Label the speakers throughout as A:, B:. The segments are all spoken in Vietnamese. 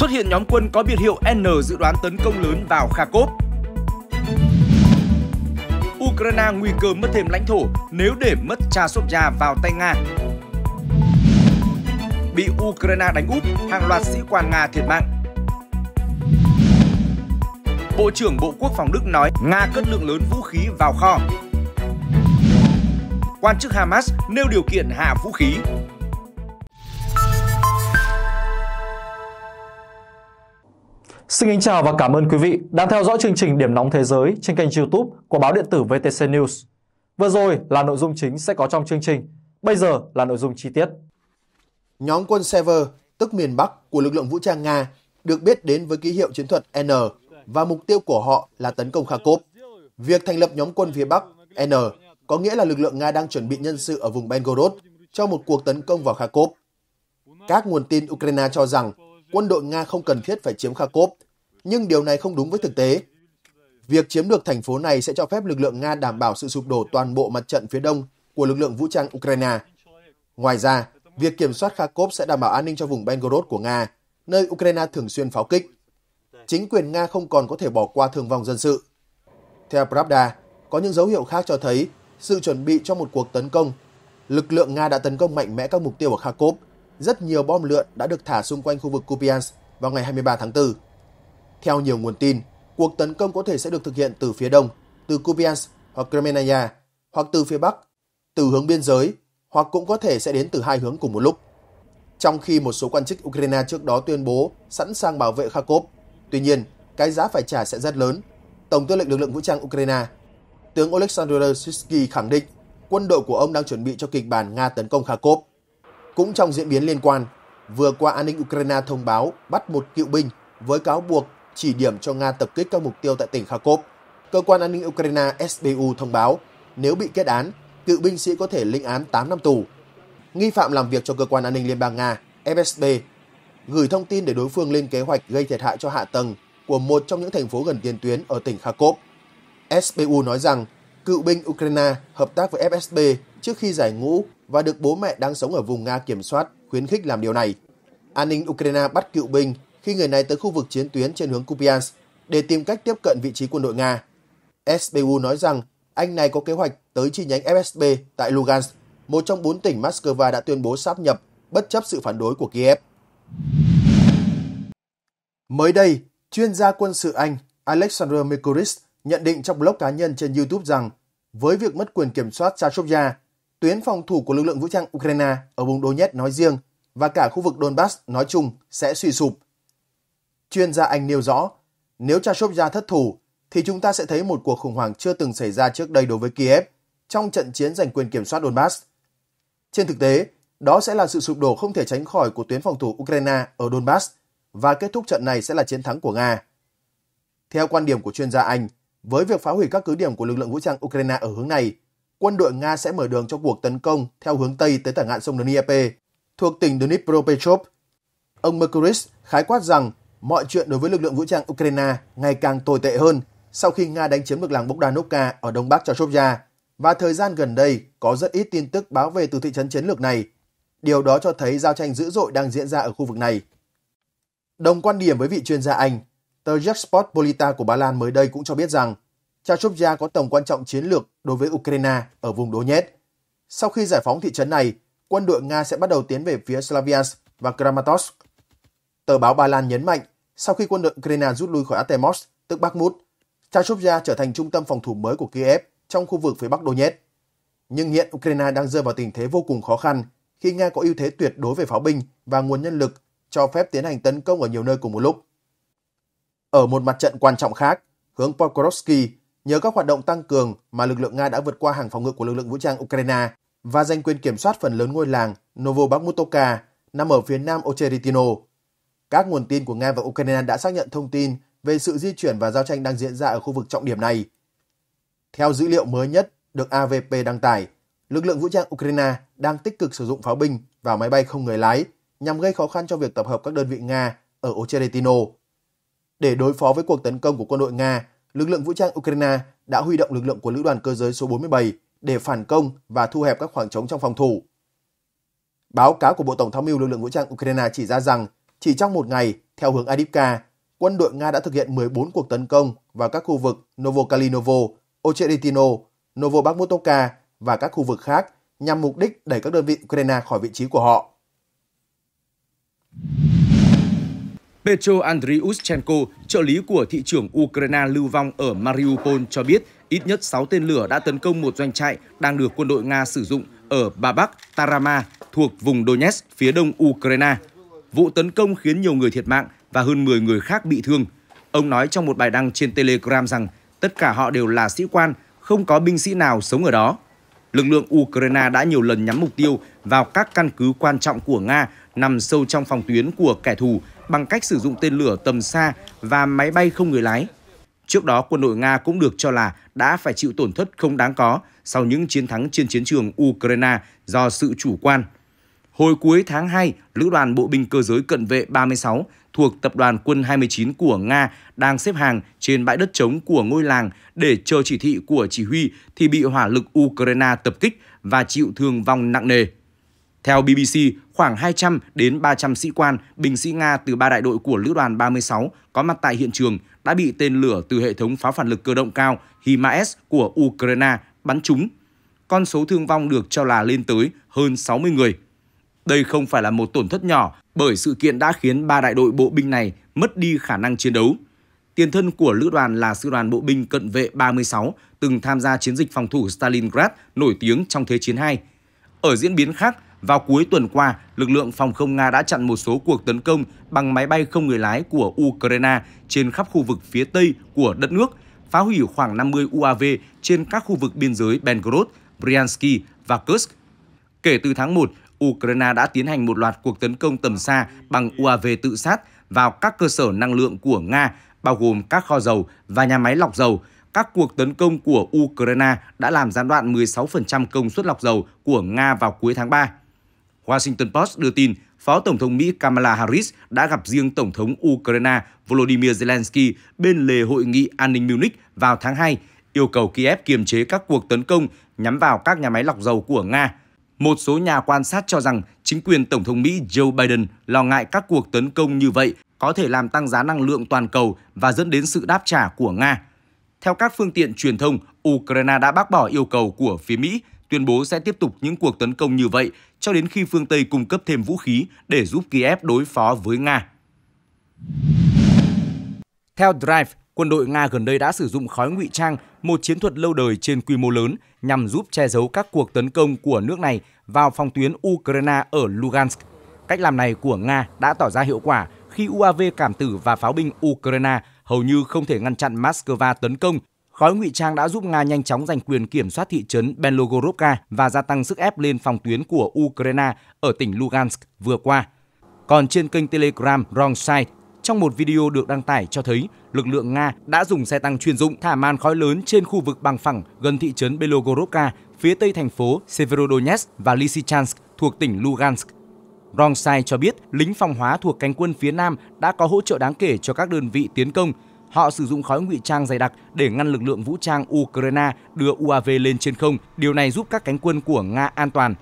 A: xuất hiện nhóm quân có biệt hiệu N dự đoán tấn công lớn vào Kharkov. Ukraine nguy cơ mất thêm lãnh thổ nếu để mất Chasovia vào tay Nga. Bị Ukraine đánh úp, hàng loạt sĩ quan Nga thiệt mạng. Bộ trưởng Bộ Quốc phòng Đức nói Nga cất lượng lớn vũ khí vào kho. Quan chức Hamas nêu điều kiện hạ vũ khí. Xin kính chào và cảm ơn quý vị đang theo dõi chương trình Điểm nóng thế giới trên kênh YouTube của báo điện tử VTC News. Vừa rồi là
B: nội dung chính sẽ có trong chương trình, bây giờ là nội dung chi tiết. Nhóm quân Sever, tức miền Bắc của lực lượng vũ trang Nga, được biết đến với ký hiệu chiến thuật N và mục tiêu của họ là tấn công Kharkov. Việc thành lập nhóm quân phía Bắc N có nghĩa là lực lượng Nga đang chuẩn bị nhân sự ở vùng Bengorod cho một cuộc tấn công vào Kharkov. Các nguồn tin Ukraine cho rằng quân đội Nga không cần thiết phải chiếm Kharkov, nhưng điều này không đúng với thực tế. Việc chiếm được thành phố này sẽ cho phép lực lượng Nga đảm bảo sự sụp đổ toàn bộ mặt trận phía đông của lực lượng vũ trang Ukraine. Ngoài ra, việc kiểm soát Kharkov sẽ đảm bảo an ninh cho vùng Belgorod của Nga, nơi Ukraine thường xuyên pháo kích. Chính quyền Nga không còn có thể bỏ qua thương vong dân sự. Theo Pravda, có những dấu hiệu khác cho thấy sự chuẩn bị cho một cuộc tấn công. Lực lượng Nga đã tấn công mạnh mẽ các mục tiêu ở Kharkov – rất nhiều bom lượn đã được thả xung quanh khu vực Kupiansk vào ngày 23 tháng 4. Theo nhiều nguồn tin, cuộc tấn công có thể sẽ được thực hiện từ phía đông, từ Kupiansk hoặc Kremenaya, hoặc từ phía bắc, từ hướng biên giới, hoặc cũng có thể sẽ đến từ hai hướng cùng một lúc. Trong khi một số quan chức Ukraine trước đó tuyên bố sẵn sàng bảo vệ Kharkov, tuy nhiên, cái giá phải trả sẽ rất lớn. Tổng tư lệnh lực lượng vũ trang Ukraine, tướng Oleksandr Sisky khẳng định quân đội của ông đang chuẩn bị cho kịch bản Nga tấn công Kharkov. Cũng trong diễn biến liên quan, vừa qua an ninh Ukraine thông báo bắt một cựu binh với cáo buộc chỉ điểm cho Nga tập kích các mục tiêu tại tỉnh Kharkov. Cơ quan an ninh Ukraine SBU thông báo nếu bị kết án, cựu binh sĩ có thể lĩnh án 8 năm tù. Nghi phạm làm việc cho cơ quan an ninh Liên bang Nga FSB gửi thông tin để đối phương lên kế hoạch gây thiệt hại cho hạ tầng của một trong những thành phố gần tiền tuyến ở tỉnh Kharkov. SBU nói rằng cựu binh Ukraine hợp tác với FSB trước khi giải ngũ và được bố mẹ đang sống ở vùng Nga kiểm soát khuyến khích làm điều này. An ninh Ukraine bắt cựu binh khi người này tới khu vực chiến tuyến trên hướng Kupiansk để tìm cách tiếp cận vị trí quân đội Nga. SBU nói rằng anh này có kế hoạch tới chi nhánh FSB tại Lugansk, một trong bốn tỉnh Moscow đã tuyên bố sáp nhập bất chấp sự phản đối của Kiev. Mới đây, chuyên gia quân sự Anh Alexander Mikuris nhận định trong blog cá nhân trên YouTube rằng với việc mất quyền kiểm soát Chashubya, tuyến phòng thủ của lực lượng vũ trang Ukraine ở vùng Donetsk nói riêng và cả khu vực Donbass nói chung sẽ suy sụp. Chuyên gia Anh nêu rõ, nếu Chashopja thất thủ, thì chúng ta sẽ thấy một cuộc khủng hoảng chưa từng xảy ra trước đây đối với Kiev trong trận chiến giành quyền kiểm soát Donbass. Trên thực tế, đó sẽ là sự sụp đổ không thể tránh khỏi của tuyến phòng thủ Ukraine ở Donbass và kết thúc trận này sẽ là chiến thắng của Nga. Theo quan điểm của chuyên gia Anh, với việc phá hủy các cứ điểm của lực lượng vũ trang Ukraine ở hướng này quân đội Nga sẽ mở đường cho cuộc tấn công theo hướng Tây tới tả ngạn sông Dnieper, thuộc tỉnh Dnipropetrovsk. Ông Merkuris khái quát rằng mọi chuyện đối với lực lượng vũ trang Ukraine ngày càng tồi tệ hơn sau khi Nga đánh chiếm được làng Bogdanovka ở đông bắc Chopya và thời gian gần đây có rất ít tin tức báo về từ thị trấn chiến lược này. Điều đó cho thấy giao tranh dữ dội đang diễn ra ở khu vực này. Đồng quan điểm với vị chuyên gia Anh, tờ Jackspot Polita của Ba Lan mới đây cũng cho biết rằng Chachovya có tầm quan trọng chiến lược đối với Ukraine ở vùng Donetsk. Sau khi giải phóng thị trấn này, quân đội Nga sẽ bắt đầu tiến về phía Slaviansk và Kramatorsk. Tờ báo Ba Lan nhấn mạnh, sau khi quân đội Ukraine rút lui khỏi Atemos, tức Bakhmut, Chachovya trở thành trung tâm phòng thủ mới của Kiev trong khu vực phía Bắc Donetsk. Nhưng hiện Ukraine đang rơi vào tình thế vô cùng khó khăn khi Nga có ưu thế tuyệt đối về pháo binh và nguồn nhân lực cho phép tiến hành tấn công ở nhiều nơi cùng một lúc. Ở một mặt trận quan trọng khác, hướng Pokrovsky, nhờ các hoạt động tăng cường mà lực lượng Nga đã vượt qua hàng phòng ngự của lực lượng vũ trang Ukraine và giành quyền kiểm soát phần lớn ngôi làng Novobakhmutovka nằm ở phía nam Ocheritino. Các nguồn tin của Nga và Ukraine đã xác nhận thông tin về sự di chuyển và giao tranh đang diễn ra ở khu vực trọng điểm này. Theo dữ liệu mới nhất được AVP đăng tải, lực lượng vũ trang Ukraine đang tích cực sử dụng pháo binh và máy bay không người lái nhằm gây khó khăn cho việc tập hợp các đơn vị Nga ở Ocheretino. Để đối phó với cuộc tấn công của quân đội Nga lực lượng vũ trang Ukraine đã huy động lực lượng của lữ đoàn cơ giới số 47 để phản công và thu hẹp các khoảng trống trong phòng thủ. Báo cáo của Bộ Tổng tham mưu lực lượng vũ trang Ukraine chỉ ra rằng chỉ trong một ngày, theo hướng Adivka, quân đội Nga đã thực hiện 14 cuộc tấn công vào các khu vực Novokalinovo, Ocheretino, Novobakhmutovka và các khu vực khác nhằm mục đích đẩy các đơn vị Ukraine khỏi vị trí của họ.
A: Petro Andriushchenko, trợ lý của thị trưởng Ukraine lưu vong ở Mariupol cho biết ít nhất 6 tên lửa đã tấn công một doanh trại đang được quân đội Nga sử dụng ở Babak Tarama thuộc vùng Donetsk phía đông Ukraine. Vụ tấn công khiến nhiều người thiệt mạng và hơn 10 người khác bị thương. Ông nói trong một bài đăng trên Telegram rằng tất cả họ đều là sĩ quan, không có binh sĩ nào sống ở đó. Lực lượng Ukraine đã nhiều lần nhắm mục tiêu vào các căn cứ quan trọng của Nga nằm sâu trong phòng tuyến của kẻ thù bằng cách sử dụng tên lửa tầm xa và máy bay không người lái. Trước đó, quân đội Nga cũng được cho là đã phải chịu tổn thất không đáng có sau những chiến thắng trên chiến trường Ukraine do sự chủ quan. Hồi cuối tháng 2, Lữ đoàn Bộ binh Cơ giới Cận vệ 36 thuộc Tập đoàn Quân 29 của Nga đang xếp hàng trên bãi đất trống của ngôi làng để chờ chỉ thị của chỉ huy thì bị hỏa lực Ukraine tập kích và chịu thương vong nặng nề. Theo BBC, khoảng 200 đến 300 sĩ quan, binh sĩ Nga từ ba đại đội của Lữ đoàn 36 có mặt tại hiện trường đã bị tên lửa từ hệ thống pháo phản lực cơ động cao HIMARS của Ukraine bắn trúng. Con số thương vong được cho là lên tới hơn 60 người. Đây không phải là một tổn thất nhỏ bởi sự kiện đã khiến ba đại đội bộ binh này mất đi khả năng chiến đấu. Tiền thân của lữ đoàn là sư đoàn bộ binh cận vệ 36 từng tham gia chiến dịch phòng thủ Stalingrad nổi tiếng trong Thế chiến 2. Ở diễn biến khác, vào cuối tuần qua, lực lượng phòng không Nga đã chặn một số cuộc tấn công bằng máy bay không người lái của Ukraine trên khắp khu vực phía Tây của đất nước, phá hủy khoảng 50 UAV trên các khu vực biên giới Belgorod, Bryansky và Kursk. Kể từ tháng 1, Ukraine đã tiến hành một loạt cuộc tấn công tầm xa bằng UAV tự sát vào các cơ sở năng lượng của Nga, bao gồm các kho dầu và nhà máy lọc dầu. Các cuộc tấn công của Ukraine đã làm gián đoạn 16% công suất lọc dầu của Nga vào cuối tháng 3. Washington Post đưa tin Phó Tổng thống Mỹ Kamala Harris đã gặp riêng Tổng thống Ukraine Volodymyr Zelensky bên lề hội nghị an ninh Munich vào tháng 2, yêu cầu Kiev kiềm chế các cuộc tấn công nhắm vào các nhà máy lọc dầu của Nga. Một số nhà quan sát cho rằng chính quyền Tổng thống Mỹ Joe Biden lo ngại các cuộc tấn công như vậy có thể làm tăng giá năng lượng toàn cầu và dẫn đến sự đáp trả của Nga. Theo các phương tiện truyền thông, Ukraine đã bác bỏ yêu cầu của phía Mỹ tuyên bố sẽ tiếp tục những cuộc tấn công như vậy cho đến khi phương Tây cung cấp thêm vũ khí để giúp Kiev đối phó với Nga. Theo Drive, quân đội Nga gần đây đã sử dụng khói ngụy trang, một chiến thuật lâu đời trên quy mô lớn nhằm giúp che giấu các cuộc tấn công của nước này vào phòng tuyến Ukraine ở Lugansk. Cách làm này của Nga đã tỏ ra hiệu quả khi UAV cảm tử và pháo binh Ukraine hầu như không thể ngăn chặn Moscow tấn công Gói ngụy trang đã giúp Nga nhanh chóng giành quyền kiểm soát thị trấn Belgorodka và gia tăng sức ép lên phòng tuyến của Ukraine ở tỉnh Lugansk vừa qua. Còn trên kênh Telegram Rongside, trong một video được đăng tải cho thấy lực lượng Nga đã dùng xe tăng chuyên dụng thả màn khói lớn trên khu vực bằng phẳng gần thị trấn Belgorodka phía tây thành phố Severodonetsk và Lysychansk thuộc tỉnh Lugansk. Rongside cho biết lính phòng hóa thuộc cánh quân phía Nam đã có hỗ trợ đáng kể cho các đơn vị tiến công, họ sử dụng khói ngụy trang dày đặc để ngăn lực lượng vũ trang Ukraine đưa UAV lên trên không. Điều này giúp các cánh quân của Nga an toàn.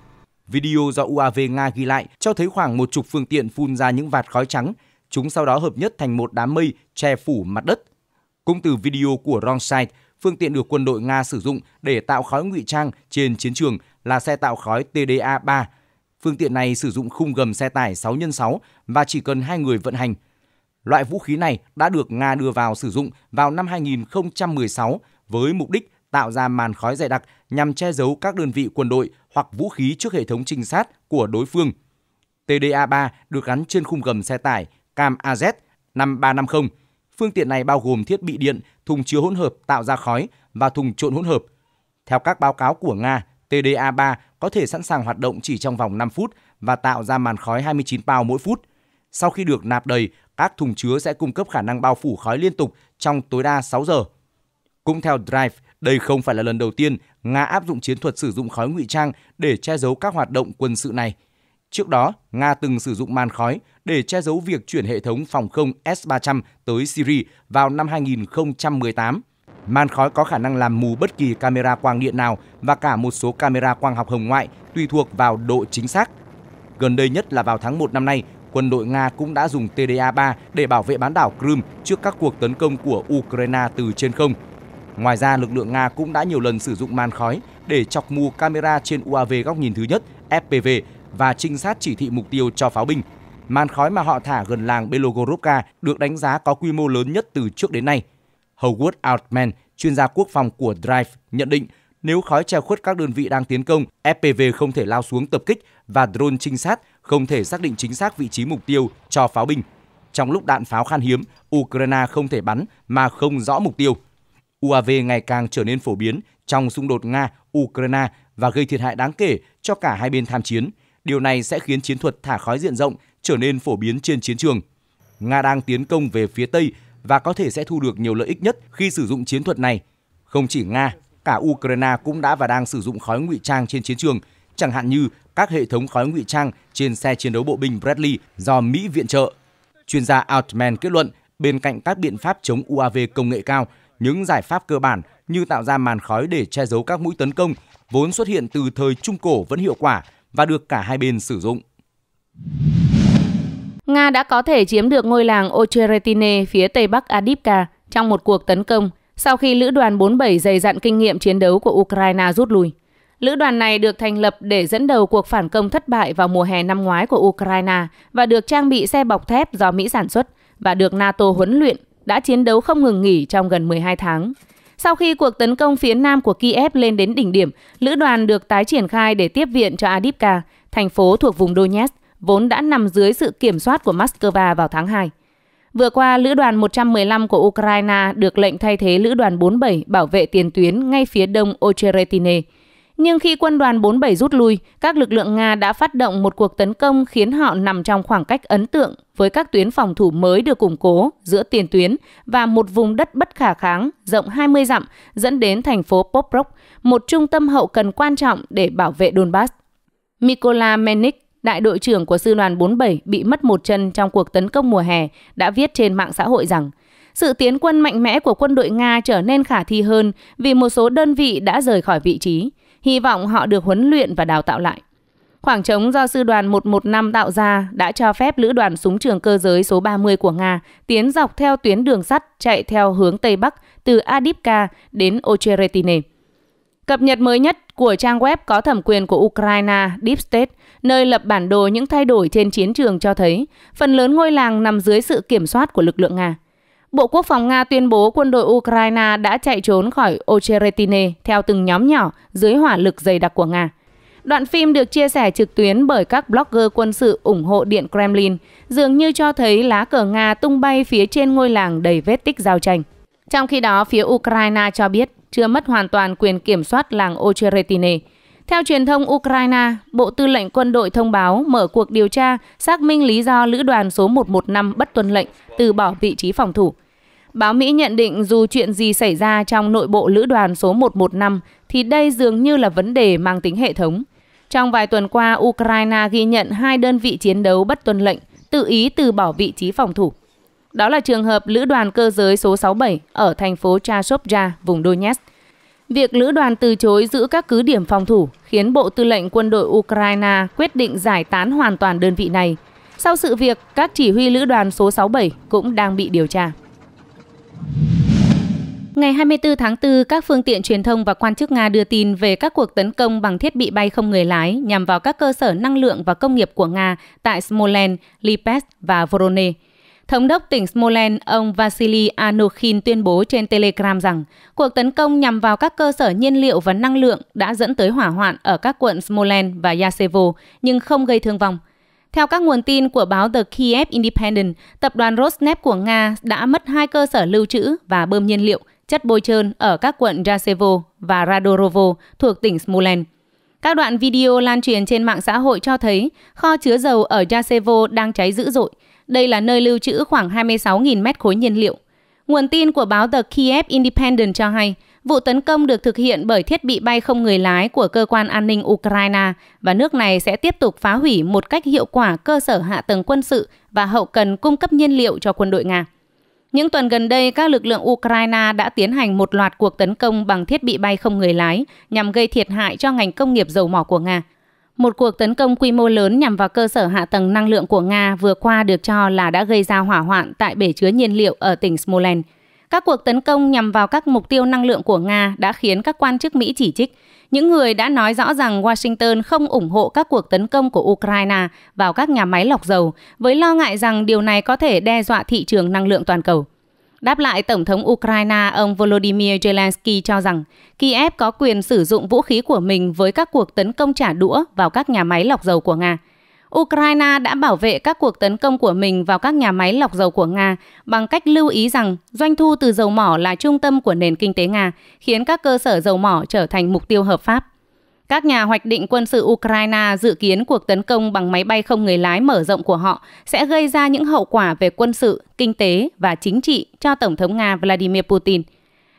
A: Video do UAV Nga ghi lại cho thấy khoảng một chục phương tiện phun ra những vạt khói trắng. Chúng sau đó hợp nhất thành một đám mây che phủ mặt đất. Cũng từ video của Ronside, phương tiện được quân đội Nga sử dụng để tạo khói ngụy trang trên chiến trường là xe tạo khói TDA-3. Phương tiện này sử dụng khung gầm xe tải 6x6 và chỉ cần hai người vận hành – Loại vũ khí này đã được Nga đưa vào sử dụng vào năm 2016 với mục đích tạo ra màn khói dày đặc nhằm che giấu các đơn vị quân đội hoặc vũ khí trước hệ thống trinh sát của đối phương. TDA-3 được gắn trên khung gầm xe tải Cam AZ 5350. Phương tiện này bao gồm thiết bị điện, thùng chứa hỗn hợp tạo ra khói và thùng trộn hỗn hợp. Theo các báo cáo của Nga, TDA-3 có thể sẵn sàng hoạt động chỉ trong vòng 5 phút và tạo ra màn khói 29 bao mỗi phút. Sau khi được nạp đầy, các thùng chứa sẽ cung cấp khả năng bao phủ khói liên tục trong tối đa 6 giờ. Cũng theo Drive, đây không phải là lần đầu tiên Nga áp dụng chiến thuật sử dụng khói ngụy trang để che giấu các hoạt động quân sự này. Trước đó, Nga từng sử dụng màn khói để che giấu việc chuyển hệ thống phòng không S-300 tới Syria vào năm 2018. Màn khói có khả năng làm mù bất kỳ camera quang điện nào và cả một số camera quang học hồng ngoại tùy thuộc vào độ chính xác. Gần đây nhất là vào tháng 1 năm nay, quân đội Nga cũng đã dùng TDA-3 để bảo vệ bán đảo Crimea trước các cuộc tấn công của Ukraine từ trên không. Ngoài ra, lực lượng Nga cũng đã nhiều lần sử dụng màn khói để chọc mù camera trên UAV góc nhìn thứ nhất FPV và trinh sát chỉ thị mục tiêu cho pháo binh. Màn khói mà họ thả gần làng Belogorovka được đánh giá có quy mô lớn nhất từ trước đến nay. Howard Altman, chuyên gia quốc phòng của Drive, nhận định nếu khói che khuất các đơn vị đang tiến công, FPV không thể lao xuống tập kích và drone trinh sát không thể xác định chính xác vị trí mục tiêu cho pháo binh. Trong lúc đạn pháo khan hiếm, Ukraine không thể bắn mà không rõ mục tiêu. UAV ngày càng trở nên phổ biến trong xung đột Nga-Ukraine và gây thiệt hại đáng kể cho cả hai bên tham chiến. Điều này sẽ khiến chiến thuật thả khói diện rộng trở nên phổ biến trên chiến trường. Nga đang tiến công về phía Tây và có thể sẽ thu được nhiều lợi ích nhất khi sử dụng chiến thuật này. Không chỉ Nga, cả Ukraine cũng đã và đang sử dụng khói ngụy trang trên chiến trường chẳng hạn như các hệ thống khói ngụy trang trên xe chiến đấu bộ binh Bradley do Mỹ viện trợ. Chuyên gia Altman kết luận, bên cạnh các biện pháp chống UAV công nghệ cao, những giải pháp cơ bản như tạo ra màn khói để che giấu các mũi tấn công vốn xuất hiện từ thời Trung Cổ vẫn hiệu quả và được cả hai bên sử dụng.
C: Nga đã có thể chiếm được ngôi làng Ocheretine phía tây bắc Adipka trong một cuộc tấn công sau khi lữ đoàn 47 dày dặn kinh nghiệm chiến đấu của Ukraine rút lui. Lữ đoàn này được thành lập để dẫn đầu cuộc phản công thất bại vào mùa hè năm ngoái của Ukraine và được trang bị xe bọc thép do Mỹ sản xuất và được NATO huấn luyện, đã chiến đấu không ngừng nghỉ trong gần 12 tháng. Sau khi cuộc tấn công phía nam của Kiev lên đến đỉnh điểm, lữ đoàn được tái triển khai để tiếp viện cho Adipka, thành phố thuộc vùng Donetsk, vốn đã nằm dưới sự kiểm soát của Moscow vào tháng 2. Vừa qua, lữ đoàn 115 của Ukraine được lệnh thay thế lữ đoàn 47 bảo vệ tiền tuyến ngay phía đông Ocheretine – nhưng khi quân đoàn 47 rút lui, các lực lượng Nga đã phát động một cuộc tấn công khiến họ nằm trong khoảng cách ấn tượng với các tuyến phòng thủ mới được củng cố giữa tiền tuyến và một vùng đất bất khả kháng rộng 20 dặm dẫn đến thành phố Poprok, một trung tâm hậu cần quan trọng để bảo vệ Donbass. Mikola Menik, đại đội trưởng của sư đoàn 47 bị mất một chân trong cuộc tấn công mùa hè, đã viết trên mạng xã hội rằng sự tiến quân mạnh mẽ của quân đội Nga trở nên khả thi hơn vì một số đơn vị đã rời khỏi vị trí hy vọng họ được huấn luyện và đào tạo lại. Khoảng trống do sư đoàn 115 tạo ra đã cho phép lữ đoàn súng trường cơ giới số 30 của Nga tiến dọc theo tuyến đường sắt chạy theo hướng Tây Bắc từ Adipka đến Ocheretine. Cập nhật mới nhất của trang web có thẩm quyền của Ukraine Deep State, nơi lập bản đồ những thay đổi trên chiến trường cho thấy phần lớn ngôi làng nằm dưới sự kiểm soát của lực lượng Nga. Bộ Quốc phòng Nga tuyên bố quân đội Ukraine đã chạy trốn khỏi Ocheretine theo từng nhóm nhỏ dưới hỏa lực dày đặc của Nga. Đoạn phim được chia sẻ trực tuyến bởi các blogger quân sự ủng hộ Điện Kremlin, dường như cho thấy lá cờ Nga tung bay phía trên ngôi làng đầy vết tích giao tranh. Trong khi đó, phía Ukraine cho biết chưa mất hoàn toàn quyền kiểm soát làng Ocheretine, theo truyền thông Ukraine, Bộ Tư lệnh Quân đội thông báo mở cuộc điều tra xác minh lý do lữ đoàn số 115 bất tuân lệnh từ bỏ vị trí phòng thủ. Báo Mỹ nhận định dù chuyện gì xảy ra trong nội bộ lữ đoàn số 115 thì đây dường như là vấn đề mang tính hệ thống. Trong vài tuần qua, Ukraine ghi nhận hai đơn vị chiến đấu bất tuân lệnh, tự ý từ bỏ vị trí phòng thủ. Đó là trường hợp lữ đoàn cơ giới số 67 ở thành phố Chasovya, vùng Donetsk Việc lữ đoàn từ chối giữ các cứ điểm phòng thủ khiến Bộ Tư lệnh Quân đội Ukraine quyết định giải tán hoàn toàn đơn vị này. Sau sự việc, các chỉ huy lữ đoàn số 67 cũng đang bị điều tra. Ngày 24 tháng 4, các phương tiện truyền thông và quan chức Nga đưa tin về các cuộc tấn công bằng thiết bị bay không người lái nhằm vào các cơ sở năng lượng và công nghiệp của Nga tại Smolensk, Lipetsk và Voronezh. Thống đốc tỉnh Smolensk, ông Vasily Anokhin tuyên bố trên Telegram rằng cuộc tấn công nhằm vào các cơ sở nhiên liệu và năng lượng đã dẫn tới hỏa hoạn ở các quận Smolensk và Yasevo, nhưng không gây thương vong. Theo các nguồn tin của báo The Kiev Independent, tập đoàn Rosneft của Nga đã mất hai cơ sở lưu trữ và bơm nhiên liệu, chất bôi trơn ở các quận Yasevo và Radorovo thuộc tỉnh Smolensk. Các đoạn video lan truyền trên mạng xã hội cho thấy kho chứa dầu ở Yasevo đang cháy dữ dội – đây là nơi lưu trữ khoảng 26.000 mét khối nhiên liệu. Nguồn tin của báo The Kiev Independent cho hay, vụ tấn công được thực hiện bởi thiết bị bay không người lái của cơ quan an ninh Ukraine và nước này sẽ tiếp tục phá hủy một cách hiệu quả cơ sở hạ tầng quân sự và hậu cần cung cấp nhiên liệu cho quân đội Nga. Những tuần gần đây, các lực lượng Ukraine đã tiến hành một loạt cuộc tấn công bằng thiết bị bay không người lái nhằm gây thiệt hại cho ngành công nghiệp dầu mỏ của Nga, một cuộc tấn công quy mô lớn nhằm vào cơ sở hạ tầng năng lượng của Nga vừa qua được cho là đã gây ra hỏa hoạn tại bể chứa nhiên liệu ở tỉnh Smolensk. Các cuộc tấn công nhằm vào các mục tiêu năng lượng của Nga đã khiến các quan chức Mỹ chỉ trích. Những người đã nói rõ rằng Washington không ủng hộ các cuộc tấn công của Ukraine vào các nhà máy lọc dầu, với lo ngại rằng điều này có thể đe dọa thị trường năng lượng toàn cầu. Đáp lại, Tổng thống Ukraine ông Volodymyr Zelensky cho rằng Kiev có quyền sử dụng vũ khí của mình với các cuộc tấn công trả đũa vào các nhà máy lọc dầu của Nga. Ukraine đã bảo vệ các cuộc tấn công của mình vào các nhà máy lọc dầu của Nga bằng cách lưu ý rằng doanh thu từ dầu mỏ là trung tâm của nền kinh tế Nga, khiến các cơ sở dầu mỏ trở thành mục tiêu hợp pháp. Các nhà hoạch định quân sự Ukraine dự kiến cuộc tấn công bằng máy bay không người lái mở rộng của họ sẽ gây ra những hậu quả về quân sự, kinh tế và chính trị cho Tổng thống Nga Vladimir Putin.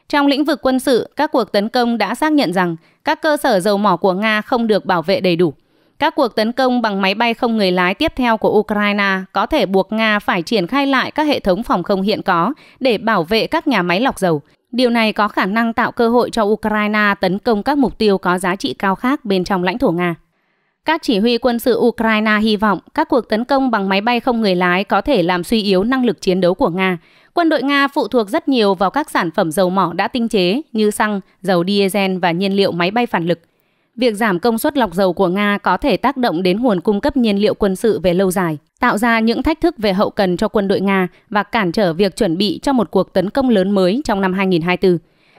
C: Trong lĩnh vực quân sự, các cuộc tấn công đã xác nhận rằng các cơ sở dầu mỏ của Nga không được bảo vệ đầy đủ. Các cuộc tấn công bằng máy bay không người lái tiếp theo của Ukraine có thể buộc Nga phải triển khai lại các hệ thống phòng không hiện có để bảo vệ các nhà máy lọc dầu, Điều này có khả năng tạo cơ hội cho Ukraine tấn công các mục tiêu có giá trị cao khác bên trong lãnh thổ Nga. Các chỉ huy quân sự Ukraine hy vọng các cuộc tấn công bằng máy bay không người lái có thể làm suy yếu năng lực chiến đấu của Nga. Quân đội Nga phụ thuộc rất nhiều vào các sản phẩm dầu mỏ đã tinh chế như xăng, dầu diesel và nhiên liệu máy bay phản lực. Việc giảm công suất lọc dầu của Nga có thể tác động đến nguồn cung cấp nhiên liệu quân sự về lâu dài tạo ra những thách thức về hậu cần cho quân đội Nga và cản trở việc chuẩn bị cho một cuộc tấn công lớn mới trong năm 2024.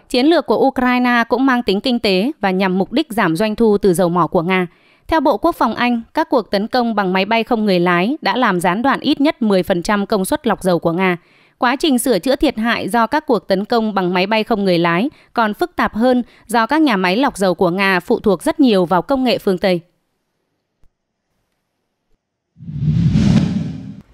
C: Chiến lược của Ukraine cũng mang tính kinh tế và nhằm mục đích giảm doanh thu từ dầu mỏ của Nga. Theo Bộ Quốc phòng Anh, các cuộc tấn công bằng máy bay không người lái đã làm gián đoạn ít nhất 10% công suất lọc dầu của Nga. Quá trình sửa chữa thiệt hại do các cuộc tấn công bằng máy bay không người lái còn phức tạp hơn do các nhà máy lọc dầu của Nga phụ thuộc rất nhiều vào công nghệ phương Tây.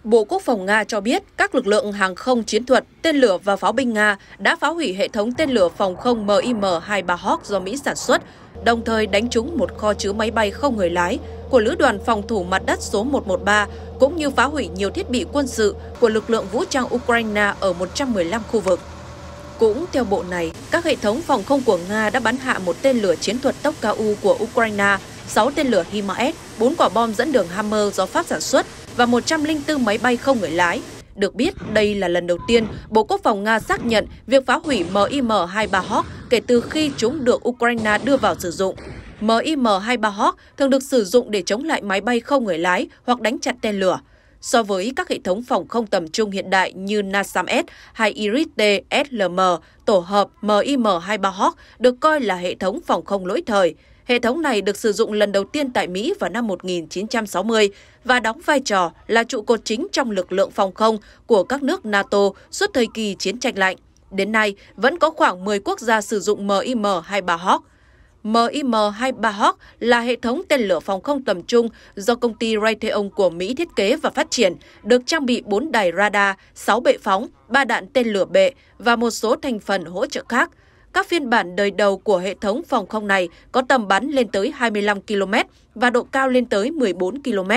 C: Bộ Quốc
D: phòng Nga cho biết các lực lượng hàng không chiến thuật, tên lửa và pháo binh Nga đã phá hủy hệ thống tên lửa phòng không MIM-23 Hawk do Mỹ sản xuất, đồng thời đánh trúng một kho chứa máy bay không người lái của Lữ đoàn phòng thủ mặt đất số 113, cũng như phá hủy nhiều thiết bị quân sự của lực lượng vũ trang Ukraine ở 115 khu vực. Cũng theo bộ này, các hệ thống phòng không của Nga đã bắn hạ một tên lửa chiến thuật tốc cao U của Ukraine, 6 tên lửa HIMARS, 4 quả bom dẫn đường Hammer do Pháp sản xuất và 104 máy bay không người lái. Được biết, đây là lần đầu tiên Bộ Quốc phòng Nga xác nhận việc phá hủy MIM-23 Hawk kể từ khi chúng được Ukraine đưa vào sử dụng. MIM-23 Hawk thường được sử dụng để chống lại máy bay không người lái hoặc đánh chặn tên lửa. So với các hệ thống phòng không tầm trung hiện đại như NASAMS hay Iris-T SLM, tổ hợp MIM-23 Hawk được coi là hệ thống phòng không lỗi thời. Hệ thống này được sử dụng lần đầu tiên tại Mỹ vào năm 1960 và đóng vai trò là trụ cột chính trong lực lượng phòng không của các nước NATO suốt thời kỳ chiến tranh lạnh. Đến nay, vẫn có khoảng 10 quốc gia sử dụng MIM-23 Hawk. MIM-23 Hawk là hệ thống tên lửa phòng không tầm trung do công ty Raytheon của Mỹ thiết kế và phát triển, được trang bị 4 đài radar, 6 bệ phóng, 3 đạn tên lửa bệ và một số thành phần hỗ trợ khác – các phiên bản đời đầu của hệ thống phòng không này có tầm bắn lên tới 25 km và độ cao lên tới 14 km.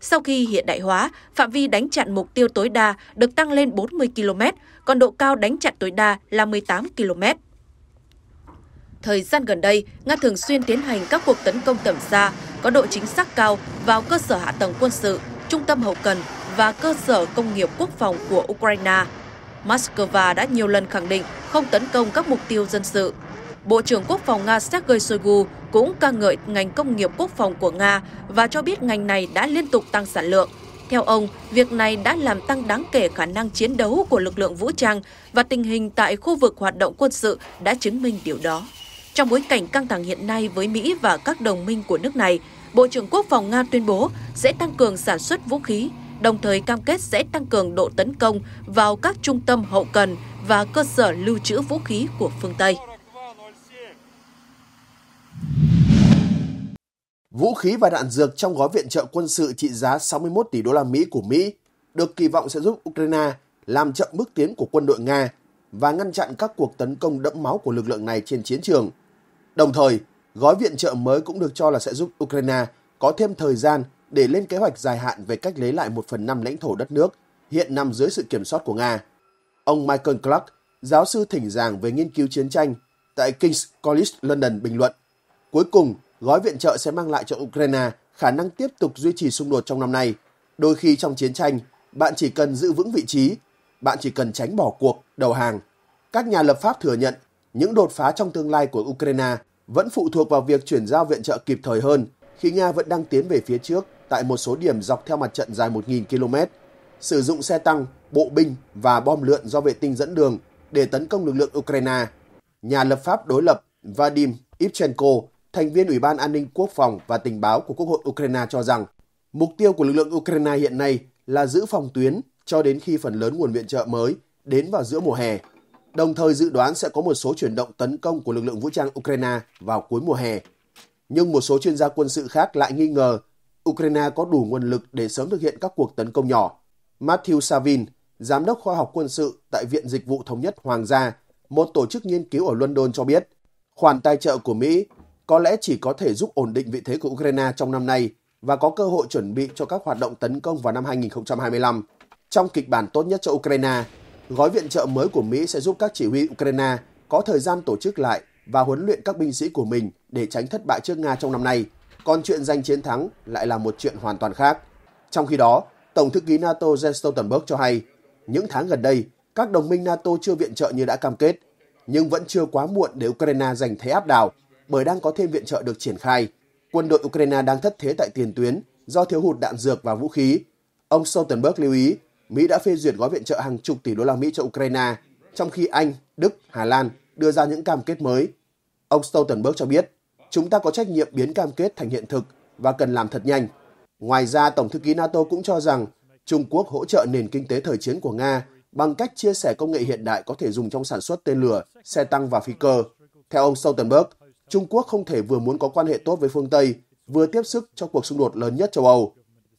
D: Sau khi hiện đại hóa, phạm vi đánh chặn mục tiêu tối đa được tăng lên 40 km, còn độ cao đánh chặn tối đa là 18 km. Thời gian gần đây, Nga thường xuyên tiến hành các cuộc tấn công tầm xa có độ chính xác cao vào cơ sở hạ tầng quân sự, trung tâm hậu cần và cơ sở công nghiệp quốc phòng của Ukraine. Moscow đã nhiều lần khẳng định không tấn công các mục tiêu dân sự. Bộ trưởng Quốc phòng Nga Sergei Shoigu cũng ca ngợi ngành công nghiệp quốc phòng của Nga và cho biết ngành này đã liên tục tăng sản lượng. Theo ông, việc này đã làm tăng đáng kể khả năng chiến đấu của lực lượng vũ trang và tình hình tại khu vực hoạt động quân sự đã chứng minh điều đó. Trong bối cảnh căng thẳng hiện nay với Mỹ và các đồng minh của nước này, Bộ trưởng Quốc phòng Nga tuyên bố sẽ tăng cường sản xuất vũ khí, đồng thời cam kết sẽ tăng cường độ tấn công vào các trung tâm hậu cần và cơ sở lưu trữ vũ khí của phương Tây.
B: Vũ khí và đạn dược trong gói viện trợ quân sự trị giá 61 tỷ đô la Mỹ của Mỹ được kỳ vọng sẽ giúp Ukraine làm chậm bước tiến của quân đội Nga và ngăn chặn các cuộc tấn công đẫm máu của lực lượng này trên chiến trường. Đồng thời, gói viện trợ mới cũng được cho là sẽ giúp Ukraine có thêm thời gian để lên kế hoạch dài hạn về cách lấy lại một phần năm lãnh thổ đất nước hiện nằm dưới sự kiểm soát của Nga. Ông Michael Clark, giáo sư thỉnh giảng về nghiên cứu chiến tranh tại King's College London bình luận, cuối cùng gói viện trợ sẽ mang lại cho Ukraine khả năng tiếp tục duy trì xung đột trong năm nay. Đôi khi trong chiến tranh, bạn chỉ cần giữ vững vị trí, bạn chỉ cần tránh bỏ cuộc, đầu hàng. Các nhà lập pháp thừa nhận những đột phá trong tương lai của Ukraine vẫn phụ thuộc vào việc chuyển giao viện trợ kịp thời hơn khi Nga vẫn đang tiến về phía trước tại một số điểm dọc theo mặt trận dài 1.000 km, sử dụng xe tăng, bộ binh và bom lượn do vệ tinh dẫn đường để tấn công lực lượng Ukraine. Nhà lập pháp đối lập Vadim Ivchenko, thành viên Ủy ban An ninh Quốc phòng và Tình báo của Quốc hội Ukraine cho rằng mục tiêu của lực lượng Ukraine hiện nay là giữ phòng tuyến cho đến khi phần lớn nguồn viện trợ mới đến vào giữa mùa hè, đồng thời dự đoán sẽ có một số chuyển động tấn công của lực lượng vũ trang Ukraine vào cuối mùa hè. Nhưng một số chuyên gia quân sự khác lại nghi ngờ Ukraine có đủ nguồn lực để sớm thực hiện các cuộc tấn công nhỏ. Matthew Savin, Giám đốc khoa học quân sự tại Viện Dịch vụ Thống nhất Hoàng gia, một tổ chức nghiên cứu ở London cho biết, khoản tài trợ của Mỹ có lẽ chỉ có thể giúp ổn định vị thế của Ukraine trong năm nay và có cơ hội chuẩn bị cho các hoạt động tấn công vào năm 2025. Trong kịch bản tốt nhất cho Ukraine, gói viện trợ mới của Mỹ sẽ giúp các chỉ huy Ukraine có thời gian tổ chức lại và huấn luyện các binh sĩ của mình để tránh thất bại trước Nga trong năm nay còn chuyện giành chiến thắng lại là một chuyện hoàn toàn khác. Trong khi đó, Tổng thư ký NATO Jens Stoltenberg cho hay, những tháng gần đây, các đồng minh NATO chưa viện trợ như đã cam kết, nhưng vẫn chưa quá muộn để Ukraine giành thế áp đảo bởi đang có thêm viện trợ được triển khai. Quân đội Ukraine đang thất thế tại tiền tuyến do thiếu hụt đạn dược và vũ khí. Ông Stoltenberg lưu ý, Mỹ đã phê duyệt gói viện trợ hàng chục tỷ đô la Mỹ cho Ukraine, trong khi Anh, Đức, Hà Lan đưa ra những cam kết mới. Ông Stoltenberg cho biết, chúng ta có trách nhiệm biến cam kết thành hiện thực và cần làm thật nhanh. Ngoài ra, Tổng thư ký NATO cũng cho rằng Trung Quốc hỗ trợ nền kinh tế thời chiến của Nga bằng cách chia sẻ công nghệ hiện đại có thể dùng trong sản xuất tên lửa, xe tăng và phi cơ. Theo ông Stoltenberg, Trung Quốc không thể vừa muốn có quan hệ tốt với phương Tây, vừa tiếp sức cho cuộc xung đột lớn nhất châu Âu.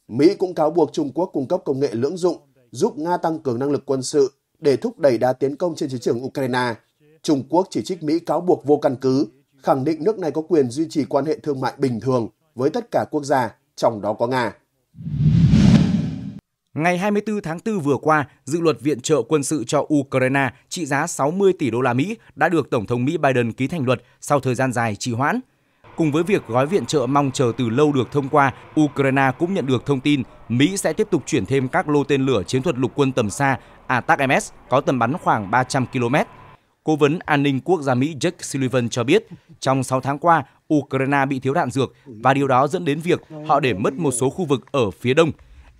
B: Mỹ cũng cáo buộc Trung Quốc cung cấp công nghệ lưỡng dụng, giúp Nga tăng cường năng lực quân sự để thúc đẩy đa tiến công trên chiến trường Ukraine. Trung Quốc chỉ trích Mỹ cáo buộc vô căn cứ khẳng định nước này có quyền duy trì quan hệ thương mại bình thường với tất cả quốc gia, trong đó có Nga.
A: Ngày 24 tháng 4 vừa qua, dự luật viện trợ quân sự cho Ukraine trị giá 60 tỷ đô la Mỹ đã được Tổng thống Mỹ Biden ký thành luật sau thời gian dài trì hoãn. Cùng với việc gói viện trợ mong chờ từ lâu được thông qua, Ukraine cũng nhận được thông tin Mỹ sẽ tiếp tục chuyển thêm các lô tên lửa chiến thuật lục quân tầm xa ms có tầm bắn khoảng 300 km Cố vấn an ninh quốc gia Mỹ Jake Sullivan cho biết, trong 6 tháng qua, Ukraine bị thiếu đạn dược và điều đó dẫn đến việc họ để mất một số khu vực ở phía đông.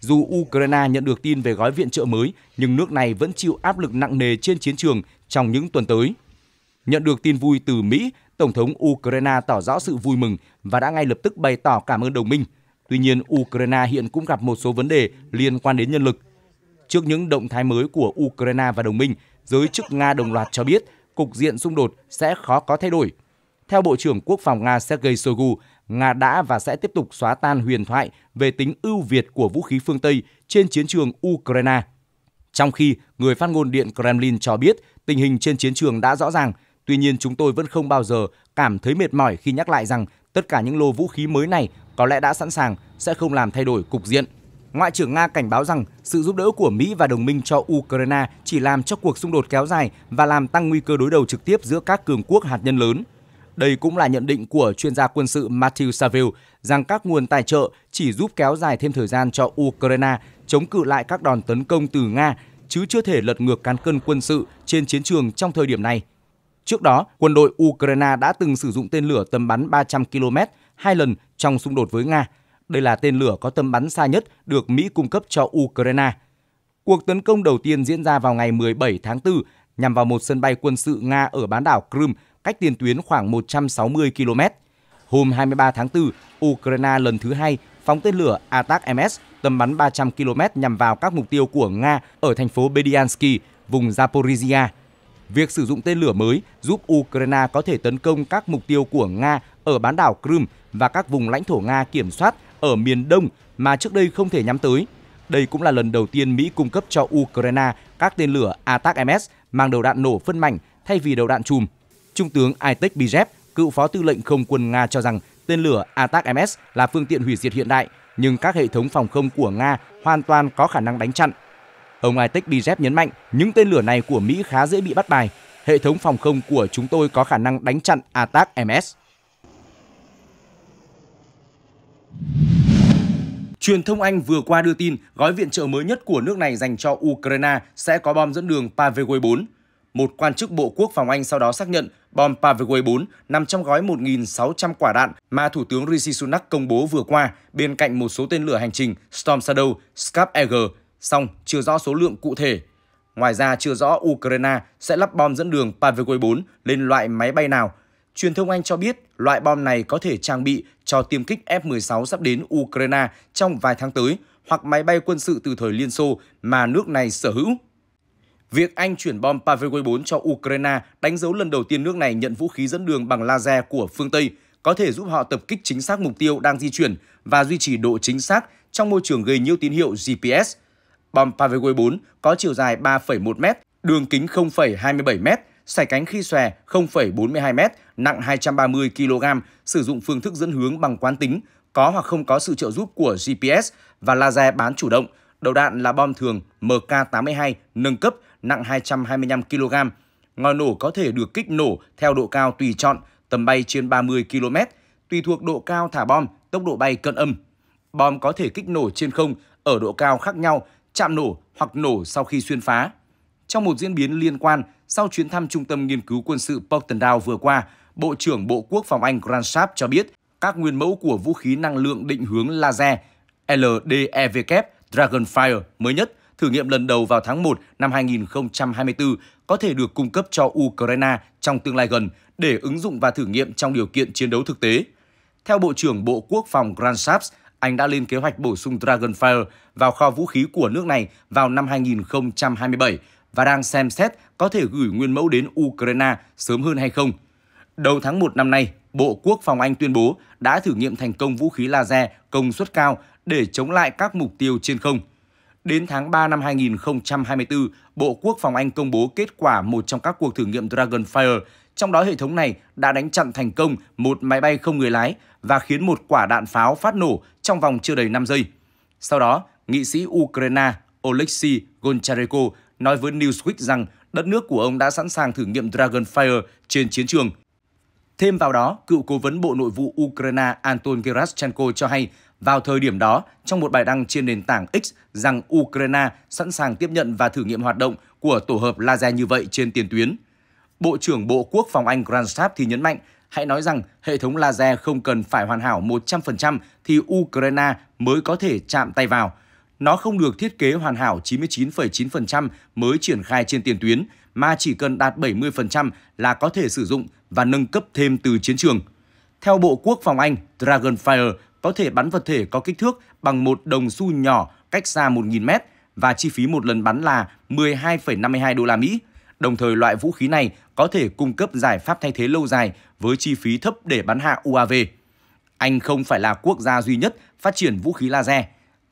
A: Dù Ukraine nhận được tin về gói viện trợ mới, nhưng nước này vẫn chịu áp lực nặng nề trên chiến trường trong những tuần tới. Nhận được tin vui từ Mỹ, Tổng thống Ukraine tỏ rõ sự vui mừng và đã ngay lập tức bày tỏ cảm ơn đồng minh. Tuy nhiên, Ukraine hiện cũng gặp một số vấn đề liên quan đến nhân lực. Trước những động thái mới của Ukraine và đồng minh, giới chức Nga đồng loạt cho biết cục diện xung đột sẽ khó có thay đổi. Theo Bộ trưởng Quốc phòng Nga Sergei Shoigu, Nga đã và sẽ tiếp tục xóa tan huyền thoại về tính ưu việt của vũ khí phương Tây trên chiến trường Ukraine. Trong khi, người phát ngôn Điện Kremlin cho biết tình hình trên chiến trường đã rõ ràng, tuy nhiên chúng tôi vẫn không bao giờ cảm thấy mệt mỏi khi nhắc lại rằng tất cả những lô vũ khí mới này có lẽ đã sẵn sàng sẽ không làm thay đổi cục diện. Ngoại trưởng Nga cảnh báo rằng sự giúp đỡ của Mỹ và đồng minh cho Ukraine chỉ làm cho cuộc xung đột kéo dài và làm tăng nguy cơ đối đầu trực tiếp giữa các cường quốc hạt nhân lớn. Đây cũng là nhận định của chuyên gia quân sự Matthew Saville rằng các nguồn tài trợ chỉ giúp kéo dài thêm thời gian cho Ukraine chống cự lại các đòn tấn công từ Nga chứ chưa thể lật ngược cán cân quân sự trên chiến trường trong thời điểm này. Trước đó, quân đội Ukraine đã từng sử dụng tên lửa tầm bắn 300 km hai lần trong xung đột với Nga – đây là tên lửa có tầm bắn xa nhất được Mỹ cung cấp cho Ukraine. Cuộc tấn công đầu tiên diễn ra vào ngày 17 tháng 4 nhằm vào một sân bay quân sự Nga ở bán đảo Crimea, cách tiền tuyến khoảng 160 km. Hôm 23 tháng 4, Ukraine lần thứ hai phóng tên lửa Atak-MS tầm bắn 300 km nhằm vào các mục tiêu của Nga ở thành phố Bediansky, vùng Zaporizhia. Việc sử dụng tên lửa mới giúp Ukraine có thể tấn công các mục tiêu của Nga ở bán đảo Crimea và các vùng lãnh thổ Nga kiểm soát ở miền Đông mà trước đây không thể nhắm tới. Đây cũng là lần đầu tiên Mỹ cung cấp cho Ukraine các tên lửa ATACMS mang đầu đạn nổ phân mảnh thay vì đầu đạn chùm. Trung tướng Itek Bijev, cựu phó tư lệnh không quân Nga cho rằng tên lửa ATACMS là phương tiện hủy diệt hiện đại, nhưng các hệ thống phòng không của Nga hoàn toàn có khả năng đánh chặn. Ông Itek Bijev nhấn mạnh những tên lửa này của Mỹ khá dễ bị bắt bài. Hệ thống phòng không của chúng tôi có khả năng đánh chặn ATACMS. Truyền thông Anh vừa qua đưa tin gói viện trợ mới nhất của nước này dành cho Ukraine sẽ có bom dẫn đường Paveway 4. Một quan chức Bộ Quốc phòng Anh sau đó xác nhận bom Paveway 4 nằm trong gói 1.600 quả đạn mà Thủ tướng Rishi Sunak công bố vừa qua bên cạnh một số tên lửa hành trình Storm Shadow, Scap Eagle, song chưa rõ số lượng cụ thể. Ngoài ra chưa rõ Ukraine sẽ lắp bom dẫn đường Paveway 4 lên loại máy bay nào Truyền thông Anh cho biết loại bom này có thể trang bị cho tiêm kích F-16 sắp đến Ukraine trong vài tháng tới hoặc máy bay quân sự từ thời Liên Xô mà nước này sở hữu. Việc Anh chuyển bom Paveway 4 cho Ukraine đánh dấu lần đầu tiên nước này nhận vũ khí dẫn đường bằng laser của phương Tây, có thể giúp họ tập kích chính xác mục tiêu đang di chuyển và duy trì độ chính xác trong môi trường gây nhiễu tín hiệu GPS. Bom Paveway 4 có chiều dài 3,1m, đường kính 0,27m, sải cánh khi xòe 0,42m nặng 230 kg sử dụng phương thức dẫn hướng bằng quán tính, có hoặc không có sự trợ giúp của GPS và laser bán chủ động. Đầu đạn là bom thường MK82 nâng cấp nặng 225 kg. Ngòi nổ có thể được kích nổ theo độ cao tùy chọn, tầm bay trên 30 km, tùy thuộc độ cao thả bom, tốc độ bay cận âm. Bom có thể kích nổ trên không ở độ cao khác nhau, chạm nổ hoặc nổ sau khi xuyên phá. Trong một diễn biến liên quan, sau chuyến thăm Trung tâm Nghiên cứu Quân sự Portendale vừa qua, Bộ trưởng Bộ Quốc phòng Anh Grant Sharp cho biết các nguyên mẫu của vũ khí năng lượng định hướng laser LDEW Dragonfire mới nhất thử nghiệm lần đầu vào tháng 1 năm 2024 có thể được cung cấp cho Ukraine trong tương lai gần để ứng dụng và thử nghiệm trong điều kiện chiến đấu thực tế. Theo Bộ trưởng Bộ Quốc phòng Grant Shapps, anh đã lên kế hoạch bổ sung Dragonfire vào kho vũ khí của nước này vào năm 2027 và đang xem xét có thể gửi nguyên mẫu đến Ukraine sớm hơn hay không. Đầu tháng 1 năm nay, Bộ Quốc phòng Anh tuyên bố đã thử nghiệm thành công vũ khí laser công suất cao để chống lại các mục tiêu trên không. Đến tháng 3 năm 2024, Bộ Quốc phòng Anh công bố kết quả một trong các cuộc thử nghiệm Dragonfire, trong đó hệ thống này đã đánh chặn thành công một máy bay không người lái và khiến một quả đạn pháo phát nổ trong vòng chưa đầy 5 giây. Sau đó, nghị sĩ Ukraine Oleksiy Goncharenko nói với Newsweek rằng đất nước của ông đã sẵn sàng thử nghiệm Dragonfire trên chiến trường. Thêm vào đó, cựu cố vấn Bộ Nội vụ Ukraine Anton Gerashchenko cho hay vào thời điểm đó, trong một bài đăng trên nền tảng X rằng Ukraine sẵn sàng tiếp nhận và thử nghiệm hoạt động của tổ hợp laser như vậy trên tiền tuyến. Bộ trưởng Bộ Quốc phòng Anh Grant Sharp thì nhấn mạnh, hãy nói rằng hệ thống laser không cần phải hoàn hảo 100% thì Ukraine mới có thể chạm tay vào. Nó không được thiết kế hoàn hảo 99,9% mới triển khai trên tiền tuyến, mà chỉ cần đạt 70% là có thể sử dụng và nâng cấp thêm từ chiến trường. Theo Bộ Quốc phòng Anh, Dragonfire có thể bắn vật thể có kích thước bằng một đồng xu nhỏ cách xa 1.000m và chi phí một lần bắn là 12,52 đô la Mỹ. Đồng thời loại vũ khí này có thể cung cấp giải pháp thay thế lâu dài với chi phí thấp để bắn hạ UAV. Anh không phải là quốc gia duy nhất phát triển vũ khí laser.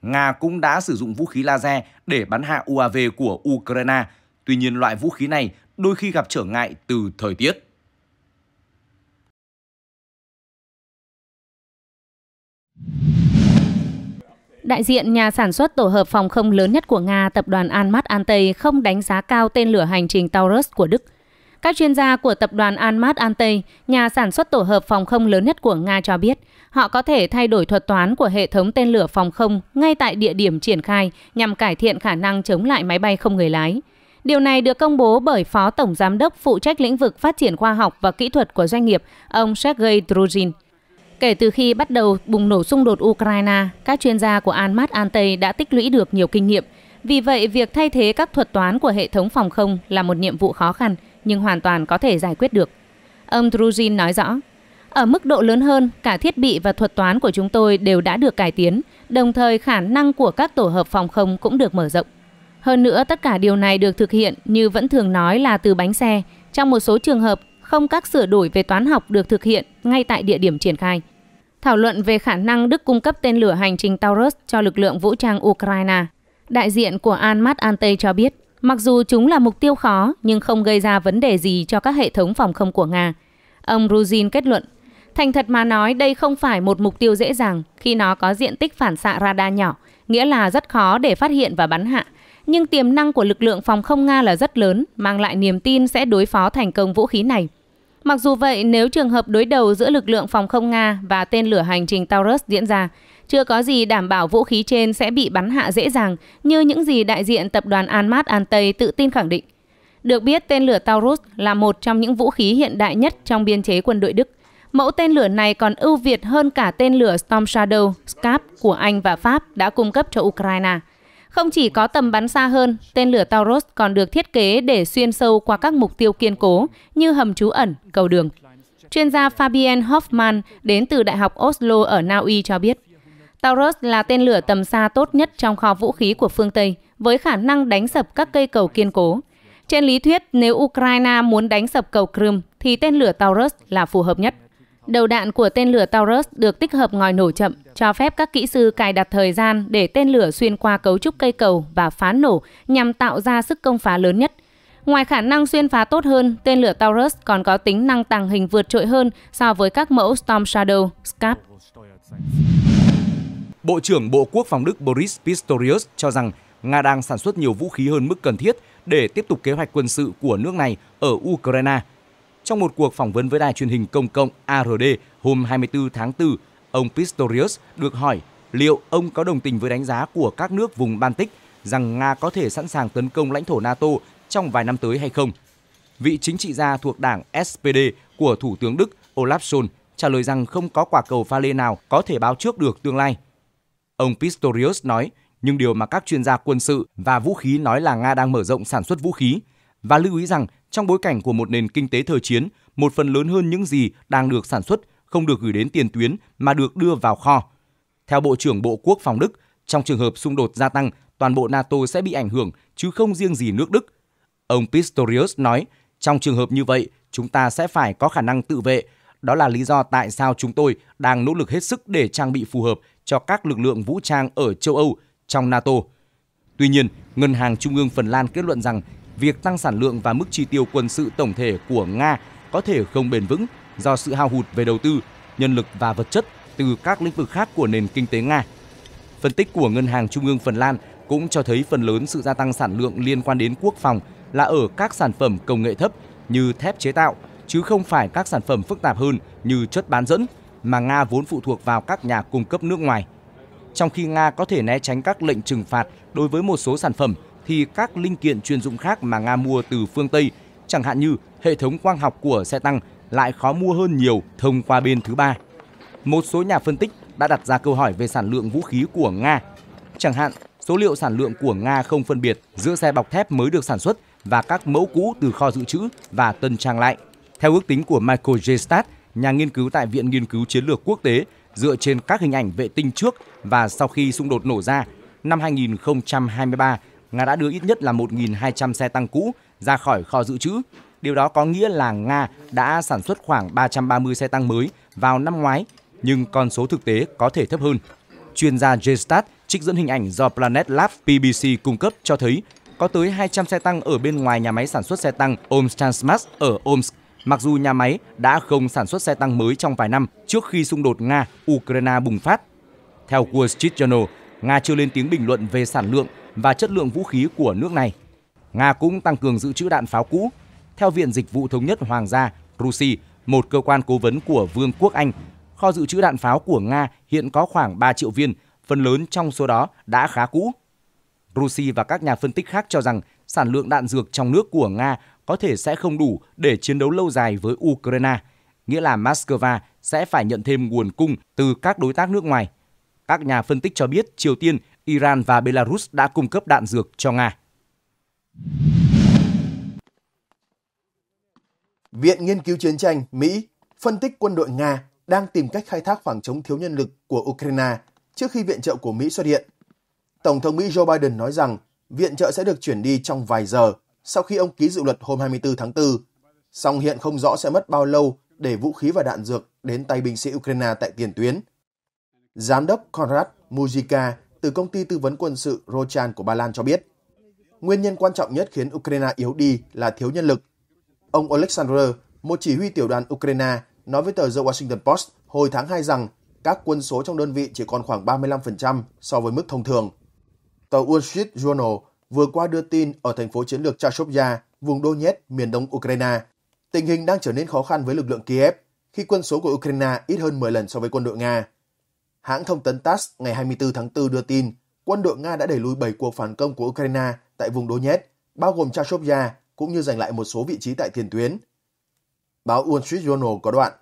A: Nga cũng đã sử dụng vũ khí laser để bắn hạ UAV của Ukraine. Tuy nhiên loại vũ khí này đôi khi gặp trở ngại từ thời tiết.
C: Đại diện nhà sản xuất tổ hợp phòng không lớn nhất của Nga, tập đoàn Anmat Antey không đánh giá cao tên lửa hành trình Taurus của Đức. Các chuyên gia của tập đoàn Anmat Antey, nhà sản xuất tổ hợp phòng không lớn nhất của Nga cho biết, họ có thể thay đổi thuật toán của hệ thống tên lửa phòng không ngay tại địa điểm triển khai nhằm cải thiện khả năng chống lại máy bay không người lái. Điều này được công bố bởi Phó Tổng Giám đốc phụ trách lĩnh vực phát triển khoa học và kỹ thuật của doanh nghiệp, ông Sergei Druzhin. Kể từ khi bắt đầu bùng nổ xung đột Ukraine, các chuyên gia của Almat Antey đã tích lũy được nhiều kinh nghiệm. Vì vậy, việc thay thế các thuật toán của hệ thống phòng không là một nhiệm vụ khó khăn nhưng hoàn toàn có thể giải quyết được. Ông Druzin nói rõ, ở mức độ lớn hơn, cả thiết bị và thuật toán của chúng tôi đều đã được cải tiến, đồng thời khả năng của các tổ hợp phòng không cũng được mở rộng. Hơn nữa, tất cả điều này được thực hiện như vẫn thường nói là từ bánh xe. Trong một số trường hợp, không các sửa đổi về toán học được thực hiện ngay tại địa điểm triển khai – thảo luận về khả năng Đức cung cấp tên lửa hành trình Taurus cho lực lượng vũ trang Ukraine. Đại diện của Almat Ante cho biết, mặc dù chúng là mục tiêu khó nhưng không gây ra vấn đề gì cho các hệ thống phòng không của Nga. Ông Ruzin kết luận, thành thật mà nói đây không phải một mục tiêu dễ dàng khi nó có diện tích phản xạ radar nhỏ, nghĩa là rất khó để phát hiện và bắn hạ. Nhưng tiềm năng của lực lượng phòng không Nga là rất lớn, mang lại niềm tin sẽ đối phó thành công vũ khí này – Mặc dù vậy, nếu trường hợp đối đầu giữa lực lượng phòng không Nga và tên lửa hành trình Taurus diễn ra, chưa có gì đảm bảo vũ khí trên sẽ bị bắn hạ dễ dàng như những gì đại diện tập đoàn Anmat An Tây tự tin khẳng định. Được biết, tên lửa Taurus là một trong những vũ khí hiện đại nhất trong biên chế quân đội Đức. Mẫu tên lửa này còn ưu việt hơn cả tên lửa Storm Shadow, SCAP của Anh và Pháp đã cung cấp cho Ukraine – không chỉ có tầm bắn xa hơn, tên lửa Taurus còn được thiết kế để xuyên sâu qua các mục tiêu kiên cố như hầm trú ẩn, cầu đường. Chuyên gia Fabian Hoffman đến từ Đại học Oslo ở Na Uy cho biết, Taurus là tên lửa tầm xa tốt nhất trong kho vũ khí của phương Tây, với khả năng đánh sập các cây cầu kiên cố. Trên lý thuyết, nếu Ukraine muốn đánh sập cầu Crimea, thì tên lửa Taurus là phù hợp nhất. Đầu đạn của tên lửa Taurus được tích hợp ngòi nổ chậm, cho phép các kỹ sư cài đặt thời gian để tên lửa xuyên qua cấu trúc cây cầu và phá nổ nhằm tạo ra sức công phá lớn nhất. Ngoài khả năng xuyên phá tốt hơn, tên lửa Taurus còn có tính năng tàng hình vượt trội hơn so với các mẫu Storm Shadow, SCAP.
A: Bộ trưởng Bộ Quốc phòng Đức Boris Pistorius cho rằng Nga đang sản xuất nhiều vũ khí hơn mức cần thiết để tiếp tục kế hoạch quân sự của nước này ở Ukraine – trong một cuộc phỏng vấn với đài truyền hình công cộng ARD hôm 24 tháng 4, ông Pistorius được hỏi liệu ông có đồng tình với đánh giá của các nước vùng Baltic rằng Nga có thể sẵn sàng tấn công lãnh thổ NATO trong vài năm tới hay không. Vị chính trị gia thuộc đảng SPD của Thủ tướng Đức Olaf Scholz trả lời rằng không có quả cầu pha lê nào có thể báo trước được tương lai. Ông Pistorius nói, nhưng điều mà các chuyên gia quân sự và vũ khí nói là Nga đang mở rộng sản xuất vũ khí và lưu ý rằng trong bối cảnh của một nền kinh tế thời chiến, một phần lớn hơn những gì đang được sản xuất không được gửi đến tiền tuyến mà được đưa vào kho. Theo Bộ trưởng Bộ Quốc phòng Đức, trong trường hợp xung đột gia tăng, toàn bộ NATO sẽ bị ảnh hưởng chứ không riêng gì nước Đức. Ông Pistorius nói, trong trường hợp như vậy, chúng ta sẽ phải có khả năng tự vệ. Đó là lý do tại sao chúng tôi đang nỗ lực hết sức để trang bị phù hợp cho các lực lượng vũ trang ở châu Âu trong NATO. Tuy nhiên, Ngân hàng Trung ương Phần Lan kết luận rằng việc tăng sản lượng và mức chi tiêu quân sự tổng thể của Nga có thể không bền vững do sự hao hụt về đầu tư, nhân lực và vật chất từ các lĩnh vực khác của nền kinh tế Nga. Phân tích của Ngân hàng Trung ương Phần Lan cũng cho thấy phần lớn sự gia tăng sản lượng liên quan đến quốc phòng là ở các sản phẩm công nghệ thấp như thép chế tạo, chứ không phải các sản phẩm phức tạp hơn như chất bán dẫn mà Nga vốn phụ thuộc vào các nhà cung cấp nước ngoài. Trong khi Nga có thể né tránh các lệnh trừng phạt đối với một số sản phẩm thì các linh kiện chuyên dụng khác mà Nga mua từ phương Tây, chẳng hạn như hệ thống quang học của xe tăng lại khó mua hơn nhiều thông qua bên thứ ba. Một số nhà phân tích đã đặt ra câu hỏi về sản lượng vũ khí của Nga. Chẳng hạn, số liệu sản lượng của Nga không phân biệt giữa xe bọc thép mới được sản xuất và các mẫu cũ từ kho dự trữ và tân trang lại. Theo ước tính của Michael J. Statt, nhà nghiên cứu tại Viện Nghiên cứu Chiến lược Quốc tế, dựa trên các hình ảnh vệ tinh trước và sau khi xung đột nổ ra, năm 2023, Nga đã đưa ít nhất là 1.200 xe tăng cũ ra khỏi kho dự trữ. Điều đó có nghĩa là Nga đã sản xuất khoảng 330 xe tăng mới vào năm ngoái, nhưng con số thực tế có thể thấp hơn. Chuyên gia j trích dẫn hình ảnh do Planet Lab PBC cung cấp cho thấy có tới 200 xe tăng ở bên ngoài nhà máy sản xuất xe tăng Omstansmas ở Omsk. Mặc dù nhà máy đã không sản xuất xe tăng mới trong vài năm trước khi xung đột Nga-Ukraine bùng phát. Theo Wall Street Journal, Nga chưa lên tiếng bình luận về sản lượng và chất lượng vũ khí của nước này. Nga cũng tăng cường dự trữ đạn pháo cũ. Theo Viện Dịch vụ Thống nhất Hoàng gia, Rusi, một cơ quan cố vấn của Vương quốc Anh, kho dự trữ đạn pháo của Nga hiện có khoảng 3 triệu viên, phần lớn trong số đó đã khá cũ. Rusi và các nhà phân tích khác cho rằng sản lượng đạn dược trong nước của Nga có thể sẽ không đủ để chiến đấu lâu dài với Ukraine, nghĩa là Moscow sẽ phải nhận thêm nguồn cung từ các đối tác nước ngoài – các nhà phân tích cho biết Triều Tiên, Iran và Belarus đã cung cấp đạn dược cho Nga.
B: Viện Nghiên cứu Chiến tranh Mỹ phân tích quân đội Nga đang tìm cách khai thác khoảng trống thiếu nhân lực của Ukraine trước khi viện trợ của Mỹ xuất hiện. Tổng thống Mỹ Joe Biden nói rằng viện trợ sẽ được chuyển đi trong vài giờ sau khi ông ký dự luật hôm 24 tháng 4. Song hiện không rõ sẽ mất bao lâu để vũ khí và đạn dược đến tay binh sĩ Ukraine tại tiền tuyến – Giám đốc Konrad Mujica từ công ty tư vấn quân sự Rochan của Ba Lan cho biết, nguyên nhân quan trọng nhất khiến Ukraine yếu đi là thiếu nhân lực. Ông Alexander, một chỉ huy tiểu đoàn Ukraine, nói với tờ The Washington Post hồi tháng 2 rằng các quân số trong đơn vị chỉ còn khoảng 35% so với mức thông thường. Tờ Wall Street Journal vừa qua đưa tin ở thành phố chiến lược Chashovya, vùng Donetsk, miền đông Ukraine, tình hình đang trở nên khó khăn với lực lượng Kiev khi quân số của Ukraine ít hơn 10 lần so với quân đội Nga. Hãng thông tấn TASS ngày 24 tháng 4 đưa tin quân đội Nga đã đẩy lùi 7 cuộc phản công của Ukraine tại vùng Donetsk, bao gồm Chashovya cũng như giành lại một số vị trí tại tiền tuyến. Báo Wall Street Journal có đoạn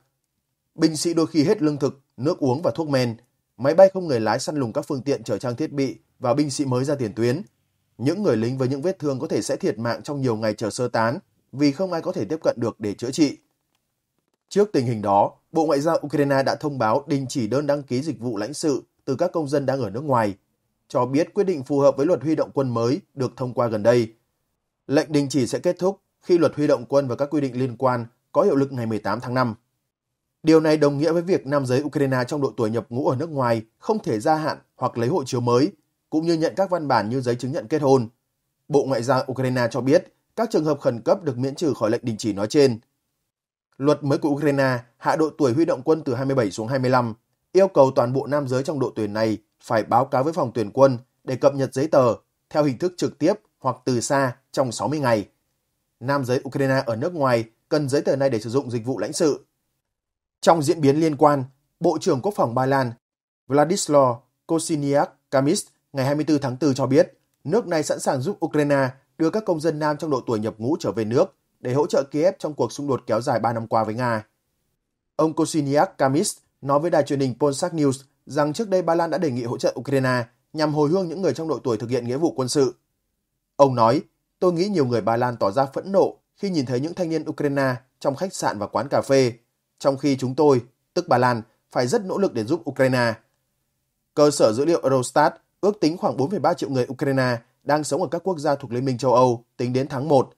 B: Binh sĩ đôi khi hết lương thực, nước uống và thuốc men. Máy bay không người lái săn lùng các phương tiện chở trang thiết bị và binh sĩ mới ra tiền tuyến. Những người lính với những vết thương có thể sẽ thiệt mạng trong nhiều ngày chờ sơ tán vì không ai có thể tiếp cận được để chữa trị. Trước tình hình đó, Bộ Ngoại giao Ukraine đã thông báo đình chỉ đơn đăng ký dịch vụ lãnh sự từ các công dân đang ở nước ngoài, cho biết quyết định phù hợp với luật huy động quân mới được thông qua gần đây. Lệnh đình chỉ sẽ kết thúc khi luật huy động quân và các quy định liên quan có hiệu lực ngày 18 tháng 5. Điều này đồng nghĩa với việc nam giới Ukraine trong độ tuổi nhập ngũ ở nước ngoài không thể gia hạn hoặc lấy hộ chiếu mới, cũng như nhận các văn bản như giấy chứng nhận kết hôn. Bộ Ngoại giao Ukraine cho biết các trường hợp khẩn cấp được miễn trừ khỏi lệnh đình chỉ nói trên – Luật mới của Ukraine hạ độ tuổi huy động quân từ 27 xuống 25, yêu cầu toàn bộ nam giới trong độ tuổi này phải báo cáo với phòng tuyển quân để cập nhật giấy tờ theo hình thức trực tiếp hoặc từ xa trong 60 ngày. Nam giới Ukraine ở nước ngoài cần giấy tờ này để sử dụng dịch vụ lãnh sự. Trong diễn biến liên quan, Bộ trưởng Quốc phòng Ba Lan Vladislav Kosiniak Kamis ngày 24 tháng 4 cho biết nước này sẵn sàng giúp Ukraine đưa các công dân nam trong độ tuổi nhập ngũ trở về nước để hỗ trợ Kiev trong cuộc xung đột kéo dài 3 năm qua với Nga. Ông Kosiniak Kamis nói với đài truyền hình Polsat News rằng trước đây Ba Lan đã đề nghị hỗ trợ Ukraine nhằm hồi hương những người trong độ tuổi thực hiện nghĩa vụ quân sự. Ông nói, tôi nghĩ nhiều người Ba Lan tỏ ra phẫn nộ khi nhìn thấy những thanh niên Ukraine trong khách sạn và quán cà phê, trong khi chúng tôi, tức Ba Lan, phải rất nỗ lực để giúp Ukraine. Cơ sở dữ liệu Eurostat ước tính khoảng 4,3 triệu người Ukraine đang sống ở các quốc gia thuộc Liên minh châu Âu tính đến tháng 1,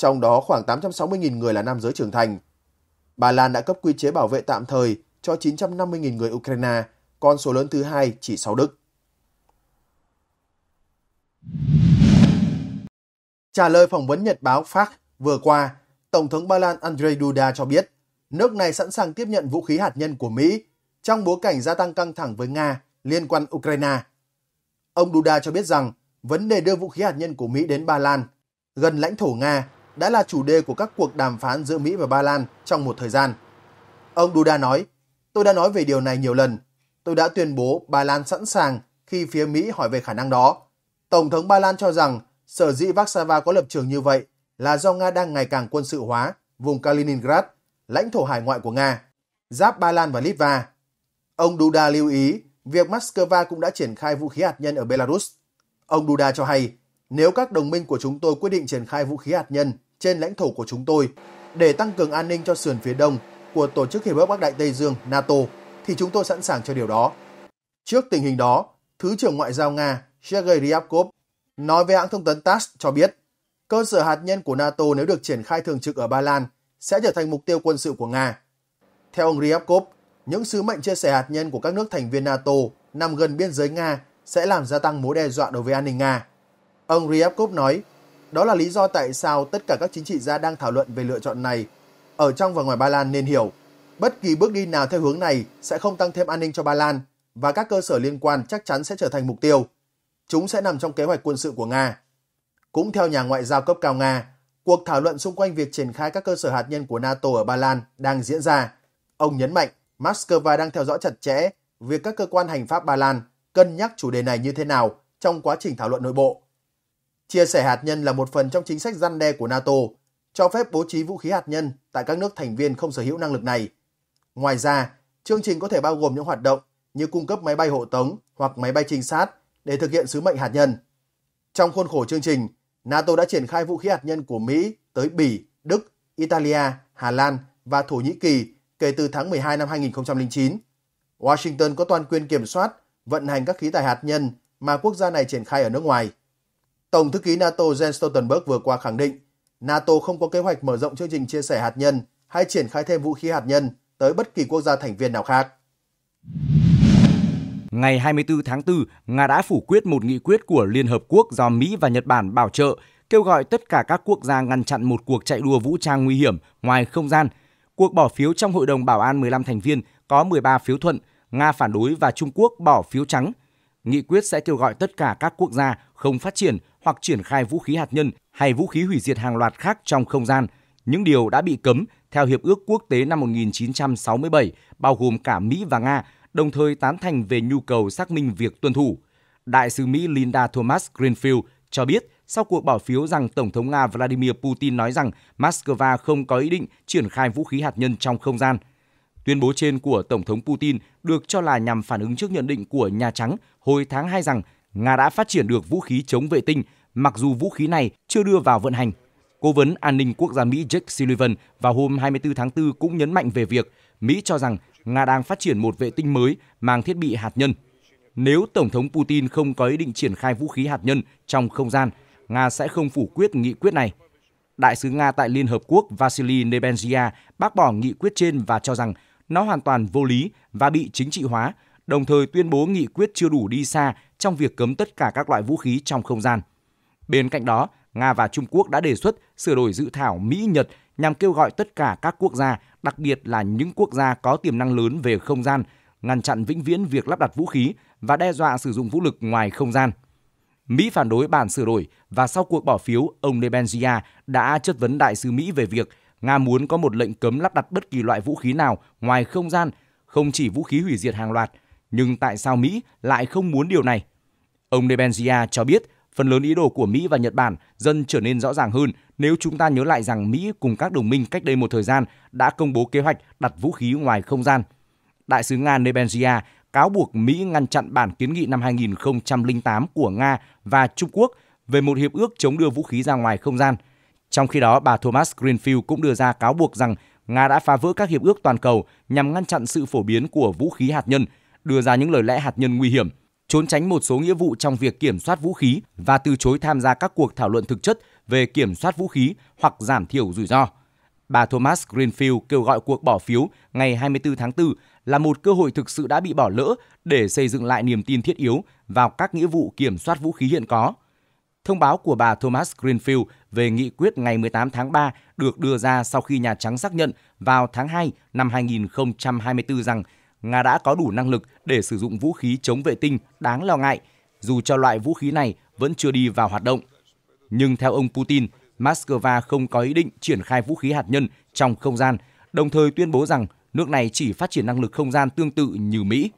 B: trong đó khoảng 860.000 người là nam giới trưởng thành. Ba Lan đã cấp quy chế bảo vệ tạm thời cho 950.000 người Ukraine, con số lớn thứ hai chỉ sau Đức. Trả lời phỏng vấn Nhật báo Pháp vừa qua, Tổng thống Ba Lan Andrzej Duda cho biết nước này sẵn sàng tiếp nhận vũ khí hạt nhân của Mỹ trong bối cảnh gia tăng căng thẳng với Nga liên quan Ukraine. Ông Duda cho biết rằng vấn đề đưa vũ khí hạt nhân của Mỹ đến Ba Lan gần lãnh thổ Nga đã là chủ đề của các cuộc đàm phán giữa Mỹ và Ba Lan trong một thời gian. Ông Duda nói, tôi đã nói về điều này nhiều lần. Tôi đã tuyên bố Ba Lan sẵn sàng khi phía Mỹ hỏi về khả năng đó. Tổng thống Ba Lan cho rằng sở dĩ Warsaw có lập trường như vậy là do Nga đang ngày càng quân sự hóa vùng Kaliningrad, lãnh thổ hải ngoại của Nga, giáp Ba Lan và Litva. Ông Duda lưu ý việc Moscow cũng đã triển khai vũ khí hạt nhân ở Belarus. Ông Duda cho hay nếu các đồng minh của chúng tôi quyết định triển khai vũ khí hạt nhân trên lãnh thổ của chúng tôi để tăng cường an ninh cho sườn phía đông của Tổ chức Hiệp ước Bắc Đại Tây Dương NATO thì chúng tôi sẵn sàng cho điều đó. Trước tình hình đó, Thứ trưởng Ngoại giao Nga Sergei Ryabkov nói với hãng thông tấn TASS cho biết cơ sở hạt nhân của NATO nếu được triển khai thường trực ở Ba Lan sẽ trở thành mục tiêu quân sự của Nga. Theo ông Ryabkov, những sứ mệnh chia sẻ hạt nhân của các nước thành viên NATO nằm gần biên giới Nga sẽ làm gia tăng mối đe dọa đối với an ninh Nga. Ông Ryabkov nói, đó là lý do tại sao tất cả các chính trị gia đang thảo luận về lựa chọn này ở trong và ngoài Ba Lan nên hiểu. Bất kỳ bước đi nào theo hướng này sẽ không tăng thêm an ninh cho Ba Lan và các cơ sở liên quan chắc chắn sẽ trở thành mục tiêu. Chúng sẽ nằm trong kế hoạch quân sự của Nga. Cũng theo nhà ngoại giao cấp cao Nga, cuộc thảo luận xung quanh việc triển khai các cơ sở hạt nhân của NATO ở Ba Lan đang diễn ra. Ông nhấn mạnh Moscow đang theo dõi chặt chẽ việc các cơ quan hành pháp Ba Lan cân nhắc chủ đề này như thế nào trong quá trình thảo luận nội bộ Chia sẻ hạt nhân là một phần trong chính sách răn đe của NATO, cho phép bố trí vũ khí hạt nhân tại các nước thành viên không sở hữu năng lực này. Ngoài ra, chương trình có thể bao gồm những hoạt động như cung cấp máy bay hộ tống hoặc máy bay trinh sát để thực hiện sứ mệnh hạt nhân. Trong khuôn khổ chương trình, NATO đã triển khai vũ khí hạt nhân của Mỹ tới Bỉ, Đức, Italia, Hà Lan và Thổ Nhĩ Kỳ kể từ tháng 12 năm 2009. Washington có toàn quyền kiểm soát, vận hành các khí tài hạt nhân mà quốc gia này triển khai ở nước ngoài. Tổng thư ký NATO Jens Stoltenberg vừa qua khẳng định NATO không có kế hoạch mở rộng chương trình chia sẻ hạt nhân hay triển khai thêm vũ khí hạt nhân tới bất kỳ quốc gia thành viên nào khác.
A: Ngày 24 tháng 4, Nga đã phủ quyết một nghị quyết của Liên Hợp Quốc do Mỹ và Nhật Bản bảo trợ, kêu gọi tất cả các quốc gia ngăn chặn một cuộc chạy đua vũ trang nguy hiểm ngoài không gian. Cuộc bỏ phiếu trong Hội đồng Bảo an 15 thành viên có 13 phiếu thuận, Nga phản đối và Trung Quốc bỏ phiếu trắng. Nghị quyết sẽ kêu gọi tất cả các quốc gia không phát triển hoặc triển khai vũ khí hạt nhân hay vũ khí hủy diệt hàng loạt khác trong không gian, những điều đã bị cấm theo Hiệp ước Quốc tế năm 1967, bao gồm cả Mỹ và Nga, đồng thời tán thành về nhu cầu xác minh việc tuân thủ. Đại sứ Mỹ Linda Thomas Greenfield cho biết sau cuộc bỏ phiếu rằng Tổng thống Nga Vladimir Putin nói rằng Moscow không có ý định triển khai vũ khí hạt nhân trong không gian. Tuyên bố trên của Tổng thống Putin được cho là nhằm phản ứng trước nhận định của Nhà Trắng hồi tháng 2 rằng Nga đã phát triển được vũ khí chống vệ tinh, mặc dù vũ khí này chưa đưa vào vận hành. Cố vấn an ninh quốc gia Mỹ Jake Sullivan vào hôm 24 tháng 4 cũng nhấn mạnh về việc Mỹ cho rằng Nga đang phát triển một vệ tinh mới mang thiết bị hạt nhân. Nếu Tổng thống Putin không có ý định triển khai vũ khí hạt nhân trong không gian, Nga sẽ không phủ quyết nghị quyết này. Đại sứ Nga tại Liên Hợp Quốc Vasily Nebenzia bác bỏ nghị quyết trên và cho rằng nó hoàn toàn vô lý và bị chính trị hóa đồng thời tuyên bố nghị quyết chưa đủ đi xa trong việc cấm tất cả các loại vũ khí trong không gian. Bên cạnh đó, Nga và Trung Quốc đã đề xuất sửa đổi dự thảo Mỹ-Nhật nhằm kêu gọi tất cả các quốc gia, đặc biệt là những quốc gia có tiềm năng lớn về không gian, ngăn chặn vĩnh viễn việc lắp đặt vũ khí và đe dọa sử dụng vũ lực ngoài không gian. Mỹ phản đối bản sửa đổi và sau cuộc bỏ phiếu, ông Nebenzia đã chất vấn đại sứ Mỹ về việc Nga muốn có một lệnh cấm lắp đặt bất kỳ loại vũ khí nào ngoài không gian, không chỉ vũ khí hủy diệt hàng loạt – nhưng tại sao Mỹ lại không muốn điều này? Ông Nebenzia cho biết phần lớn ý đồ của Mỹ và Nhật Bản dần trở nên rõ ràng hơn nếu chúng ta nhớ lại rằng Mỹ cùng các đồng minh cách đây một thời gian đã công bố kế hoạch đặt vũ khí ngoài không gian. Đại sứ Nga Nebenzia cáo buộc Mỹ ngăn chặn bản kiến nghị năm 2008 của Nga và Trung Quốc về một hiệp ước chống đưa vũ khí ra ngoài không gian. Trong khi đó, bà Thomas Greenfield cũng đưa ra cáo buộc rằng Nga đã phá vỡ các hiệp ước toàn cầu nhằm ngăn chặn sự phổ biến của vũ khí hạt nhân – đưa ra những lời lẽ hạt nhân nguy hiểm, trốn tránh một số nghĩa vụ trong việc kiểm soát vũ khí và từ chối tham gia các cuộc thảo luận thực chất về kiểm soát vũ khí hoặc giảm thiểu rủi ro. Bà Thomas Greenfield kêu gọi cuộc bỏ phiếu ngày 24 tháng 4 là một cơ hội thực sự đã bị bỏ lỡ để xây dựng lại niềm tin thiết yếu vào các nghĩa vụ kiểm soát vũ khí hiện có. Thông báo của bà Thomas Greenfield về nghị quyết ngày 18 tháng 3 được đưa ra sau khi Nhà Trắng xác nhận vào tháng 2 năm 2024 rằng Nga đã có đủ năng lực để sử dụng vũ khí chống vệ tinh đáng lo ngại, dù cho loại vũ khí này vẫn chưa đi vào hoạt động. Nhưng theo ông Putin, Moscow không có ý định triển khai vũ khí hạt nhân trong không gian, đồng thời tuyên bố rằng nước này chỉ phát triển năng lực không gian tương tự như Mỹ.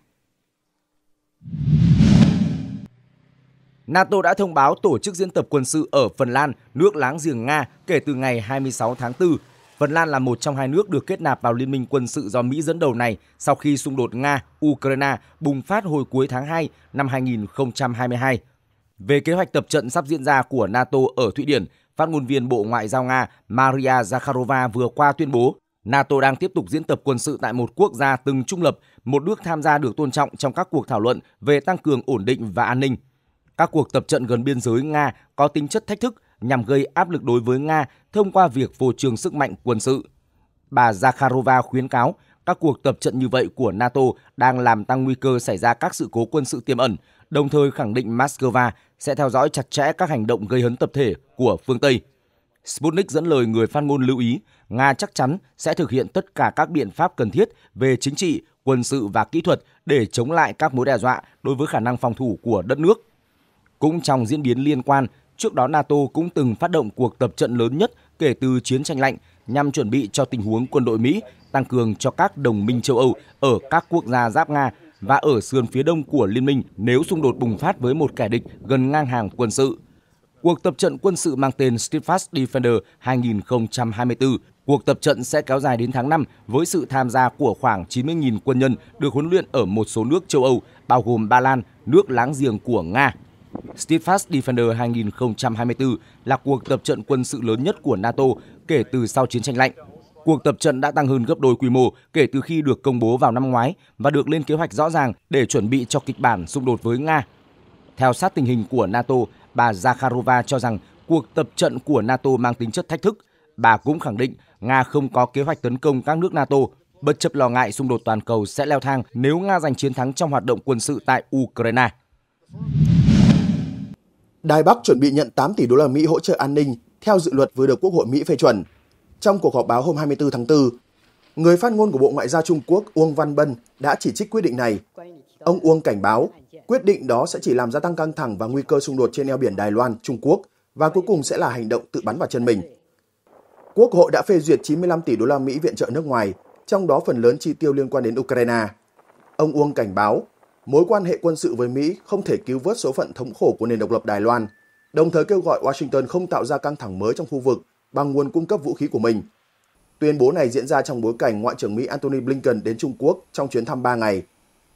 A: NATO đã thông báo tổ chức diễn tập quân sự ở Phần Lan, nước láng giềng Nga kể từ ngày 26 tháng 4 Phần Lan là một trong hai nước được kết nạp vào liên minh quân sự do Mỹ dẫn đầu này sau khi xung đột Nga-Ukraine bùng phát hồi cuối tháng 2 năm 2022. Về kế hoạch tập trận sắp diễn ra của NATO ở Thụy Điển, phát ngôn viên Bộ Ngoại giao Nga Maria Zakharova vừa qua tuyên bố NATO đang tiếp tục diễn tập quân sự tại một quốc gia từng trung lập, một nước tham gia được tôn trọng trong các cuộc thảo luận về tăng cường ổn định và an ninh. Các cuộc tập trận gần biên giới Nga có tính chất thách thức nhằm gây áp lực đối với Nga thông qua việc phô trương sức mạnh quân sự. Bà Zakharova khuyến cáo các cuộc tập trận như vậy của NATO đang làm tăng nguy cơ xảy ra các sự cố quân sự tiềm ẩn, đồng thời khẳng định Moscow sẽ theo dõi chặt chẽ các hành động gây hấn tập thể của phương Tây. Sputnik dẫn lời người phát ngôn lưu ý, Nga chắc chắn sẽ thực hiện tất cả các biện pháp cần thiết về chính trị, quân sự và kỹ thuật để chống lại các mối đe dọa đối với khả năng phòng thủ của đất nước. Cũng trong diễn biến liên quan, Trước đó NATO cũng từng phát động cuộc tập trận lớn nhất kể từ chiến tranh lạnh nhằm chuẩn bị cho tình huống quân đội Mỹ tăng cường cho các đồng minh châu Âu ở các quốc gia giáp Nga và ở sườn phía đông của liên minh nếu xung đột bùng phát với một kẻ địch gần ngang hàng quân sự. Cuộc tập trận quân sự mang tên Steadfast Defender 2024 Cuộc tập trận sẽ kéo dài đến tháng 5 với sự tham gia của khoảng 90.000 quân nhân được huấn luyện ở một số nước châu Âu, bao gồm Ba Lan, nước láng giềng của Nga. Steadfast Defender 2024 là cuộc tập trận quân sự lớn nhất của NATO kể từ sau chiến tranh lạnh. Cuộc tập trận đã tăng hơn gấp đôi quy mô kể từ khi được công bố vào năm ngoái và được lên kế hoạch rõ ràng để chuẩn bị cho kịch bản xung đột với Nga. Theo sát tình hình của NATO, bà Zakharova cho rằng cuộc tập trận của NATO mang tính chất thách thức. Bà cũng khẳng định Nga không có kế hoạch tấn công các nước NATO, bất chấp lo ngại xung đột toàn cầu sẽ leo thang nếu Nga giành chiến thắng trong hoạt động quân sự tại Ukraine.
B: Đài Bắc chuẩn bị nhận 8 tỷ đô la Mỹ hỗ trợ an ninh theo dự luật vừa được Quốc hội Mỹ phê chuẩn. Trong cuộc họp báo hôm 24 tháng 4, người phát ngôn của Bộ Ngoại giao Trung Quốc Uông Văn Bân đã chỉ trích quyết định này. Ông Uông cảnh báo, quyết định đó sẽ chỉ làm gia tăng căng thẳng và nguy cơ xung đột trên eo biển Đài Loan, Trung Quốc và cuối cùng sẽ là hành động tự bắn vào chân mình. Quốc hội đã phê duyệt 95 tỷ đô la Mỹ viện trợ nước ngoài, trong đó phần lớn chi tiêu liên quan đến Ukraine. Ông Uông cảnh báo, mối quan hệ quân sự với Mỹ không thể cứu vớt số phận thống khổ của nền độc lập Đài Loan, đồng thời kêu gọi Washington không tạo ra căng thẳng mới trong khu vực bằng nguồn cung cấp vũ khí của mình. Tuyên bố này diễn ra trong bối cảnh Ngoại trưởng Mỹ Antony Blinken đến Trung Quốc trong chuyến thăm 3 ngày.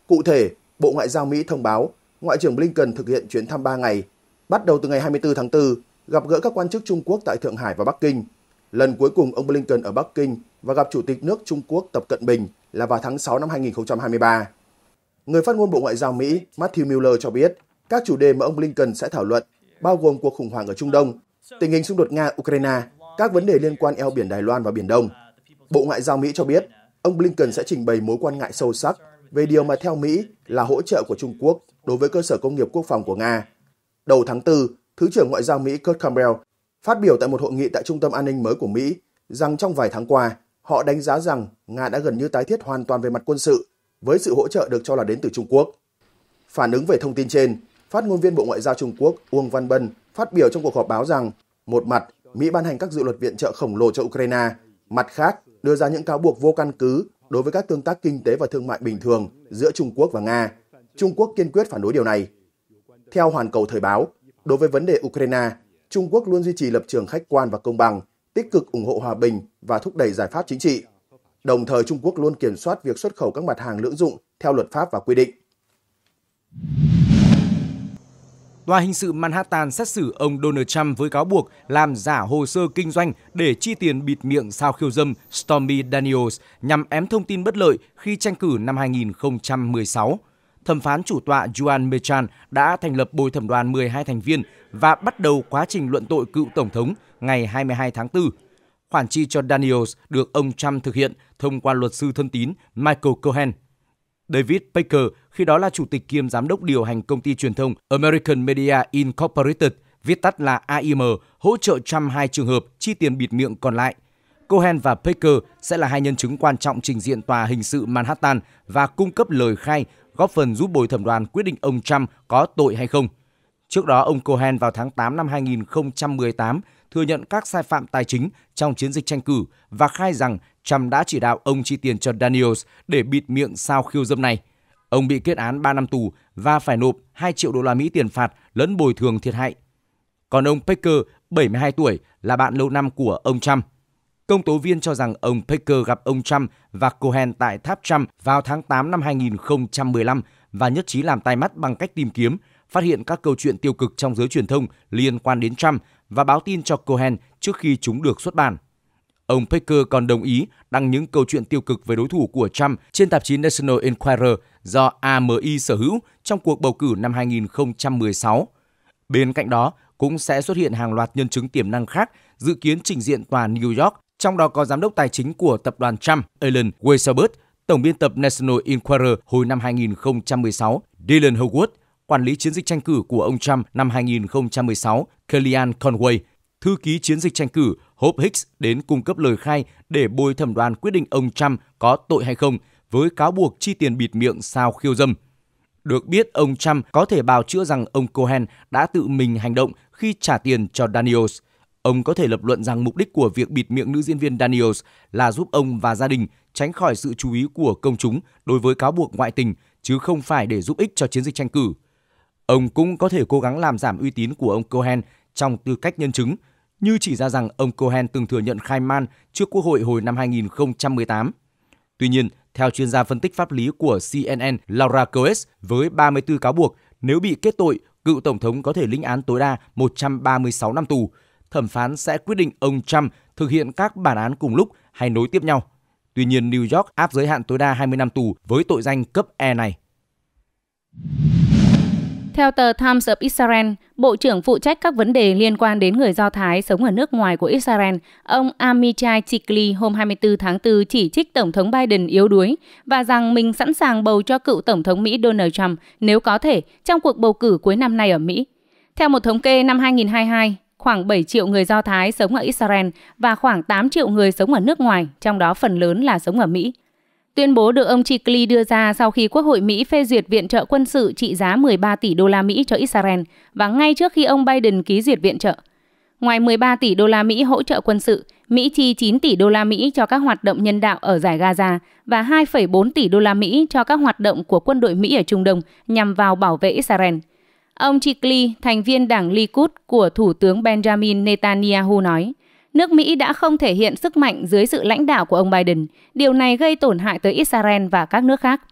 B: Cụ thể, Bộ Ngoại giao Mỹ thông báo Ngoại trưởng Blinken thực hiện chuyến thăm 3 ngày, bắt đầu từ ngày 24 tháng 4, gặp gỡ các quan chức Trung Quốc tại Thượng Hải và Bắc Kinh. Lần cuối cùng ông Blinken ở Bắc Kinh và gặp Chủ tịch nước Trung Quốc Tập Cận Bình là vào tháng 6 năm 2023. Người phát ngôn Bộ Ngoại giao Mỹ Matthew Miller cho biết các chủ đề mà ông Blinken sẽ thảo luận bao gồm cuộc khủng hoảng ở Trung Đông, tình hình xung đột Nga-Ukraine, các vấn đề liên quan eo biển Đài Loan và Biển Đông. Bộ Ngoại giao Mỹ cho biết ông Blinken sẽ trình bày mối quan ngại sâu sắc về điều mà theo Mỹ là hỗ trợ của Trung Quốc đối với cơ sở công nghiệp quốc phòng của Nga. Đầu tháng 4, Thứ trưởng Ngoại giao Mỹ Kurt Campbell phát biểu tại một hội nghị tại Trung tâm An ninh mới của Mỹ rằng trong vài tháng qua, họ đánh giá rằng Nga đã gần như tái thiết hoàn toàn về mặt quân sự với sự hỗ trợ được cho là đến từ Trung Quốc. Phản ứng về thông tin trên, phát ngôn viên Bộ Ngoại giao Trung Quốc Uông Văn Bân phát biểu trong cuộc họp báo rằng, một mặt, Mỹ ban hành các dự luật viện trợ khổng lồ cho Ukraine, mặt khác, đưa ra những cáo buộc vô căn cứ đối với các tương tác kinh tế và thương mại bình thường giữa Trung Quốc và Nga. Trung Quốc kiên quyết phản đối điều này. Theo Hoàn Cầu Thời báo, đối với vấn đề Ukraine, Trung Quốc luôn duy trì lập trường khách quan và công bằng, tích cực ủng hộ hòa bình và thúc đẩy giải pháp chính trị. Đồng thời Trung Quốc luôn kiểm soát việc xuất khẩu các mặt hàng lưỡng dụng theo luật pháp và quy định.
A: Tòa hình sự Manhattan xét xử ông Donald Trump với cáo buộc làm giả hồ sơ kinh doanh để chi tiền bịt miệng sao khiêu dâm Stormy Daniels nhằm ém thông tin bất lợi khi tranh cử năm 2016. Thẩm phán chủ tọa Juan Mechan đã thành lập bồi thẩm đoàn 12 thành viên và bắt đầu quá trình luận tội cựu Tổng thống ngày 22 tháng 4 khoản chi cho Daniels được ông Trump thực hiện thông qua luật sư thân tín Michael Cohen. David Baker, khi đó là chủ tịch kiêm giám đốc điều hành công ty truyền thông American Media Incorporated, viết tắt là AIM, hỗ trợ Trump hai trường hợp chi tiền bịt miệng còn lại. Cohen và Baker sẽ là hai nhân chứng quan trọng trình diện tòa hình sự Manhattan và cung cấp lời khai góp phần giúp bồi thẩm đoàn quyết định ông Trump có tội hay không. Trước đó, ông Cohen vào tháng 8 năm 2018 thừa nhận các sai phạm tài chính trong chiến dịch tranh cử và khai rằng Trump đã chỉ đạo ông chi tiền cho Daniels để bịt miệng sao khiêu dâm này. Ông bị kết án 3 năm tù và phải nộp 2 triệu đô la Mỹ tiền phạt lẫn bồi thường thiệt hại. Còn ông Pecker, 72 tuổi, là bạn lâu năm của ông Trump. Công tố viên cho rằng ông Pecker gặp ông Trump và Cohen tại tháp Trump vào tháng 8 năm 2015 và nhất trí làm tai mắt bằng cách tìm kiếm, phát hiện các câu chuyện tiêu cực trong giới truyền thông liên quan đến Trump và báo tin cho Cohen trước khi chúng được xuất bản. Ông Packer còn đồng ý đăng những câu chuyện tiêu cực về đối thủ của Trump trên tạp chí National Enquirer do AMI sở hữu trong cuộc bầu cử năm 2016. Bên cạnh đó, cũng sẽ xuất hiện hàng loạt nhân chứng tiềm năng khác dự kiến trình diện tòa New York, trong đó có giám đốc tài chính của tập đoàn Trump, Alan Weisselberg, tổng biên tập National Enquirer hồi năm 2016, Dylan Howard, quản lý chiến dịch tranh cử của ông Trump năm 2016 Kellyanne Conway, thư ký chiến dịch tranh cử Hope Hicks đến cung cấp lời khai để bồi thẩm đoàn quyết định ông Trump có tội hay không với cáo buộc chi tiền bịt miệng sao khiêu dâm. Được biết, ông Trump có thể bào chữa rằng ông Cohen đã tự mình hành động khi trả tiền cho Daniels. Ông có thể lập luận rằng mục đích của việc bịt miệng nữ diễn viên Daniels là giúp ông và gia đình tránh khỏi sự chú ý của công chúng đối với cáo buộc ngoại tình, chứ không phải để giúp ích cho chiến dịch tranh cử. Ông cũng có thể cố gắng làm giảm uy tín của ông Cohen trong tư cách nhân chứng, như chỉ ra rằng ông Cohen từng thừa nhận khai man trước Quốc hội hồi năm 2018. Tuy nhiên, theo chuyên gia phân tích pháp lý của CNN Laura Coes, với 34 cáo buộc, nếu bị kết tội, cựu Tổng thống có thể lĩnh án tối đa 136 năm tù. Thẩm phán sẽ quyết định ông Trump thực hiện các bản án cùng lúc hay nối tiếp nhau. Tuy nhiên, New York áp giới hạn tối đa 20 năm tù với tội danh cấp E này.
C: Theo tờ Times of Israel, Bộ trưởng phụ trách các vấn đề liên quan đến người Do Thái sống ở nước ngoài của Israel, ông Amichai Chikli hôm 24 tháng 4 chỉ trích Tổng thống Biden yếu đuối và rằng mình sẵn sàng bầu cho cựu Tổng thống Mỹ Donald Trump nếu có thể trong cuộc bầu cử cuối năm nay ở Mỹ. Theo một thống kê năm 2022, khoảng 7 triệu người Do Thái sống ở Israel và khoảng 8 triệu người sống ở nước ngoài, trong đó phần lớn là sống ở Mỹ. Tuyên bố được ông Chikli đưa ra sau khi Quốc hội Mỹ phê duyệt viện trợ quân sự trị giá 13 tỷ đô la Mỹ cho Israel và ngay trước khi ông Biden ký duyệt viện trợ. Ngoài 13 tỷ đô la Mỹ hỗ trợ quân sự, Mỹ chi 9 tỷ đô la Mỹ cho các hoạt động nhân đạo ở giải Gaza và 2,4 tỷ đô la Mỹ cho các hoạt động của quân đội Mỹ ở Trung Đông nhằm vào bảo vệ Israel. Ông Chikli, thành viên đảng Likud của Thủ tướng Benjamin Netanyahu nói – nước Mỹ đã không thể hiện sức mạnh dưới sự lãnh đạo của ông Biden. Điều này gây tổn hại tới Israel và các nước khác.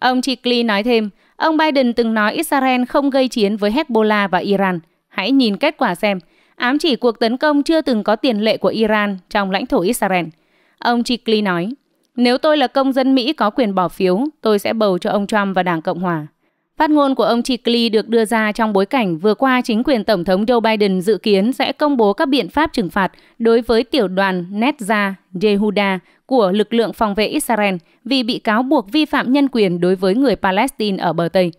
C: Ông Chikli nói thêm, ông Biden từng nói Israel không gây chiến với Hezbollah và Iran. Hãy nhìn kết quả xem, ám chỉ cuộc tấn công chưa từng có tiền lệ của Iran trong lãnh thổ Israel. Ông Chikli nói, nếu tôi là công dân Mỹ có quyền bỏ phiếu, tôi sẽ bầu cho ông Trump và Đảng Cộng Hòa. Phát ngôn của ông Chikli được đưa ra trong bối cảnh vừa qua chính quyền Tổng thống Joe Biden dự kiến sẽ công bố các biện pháp trừng phạt đối với tiểu đoàn Netza Yehuda của lực lượng phòng vệ Israel vì bị cáo buộc vi phạm nhân quyền đối với người Palestine ở bờ Tây.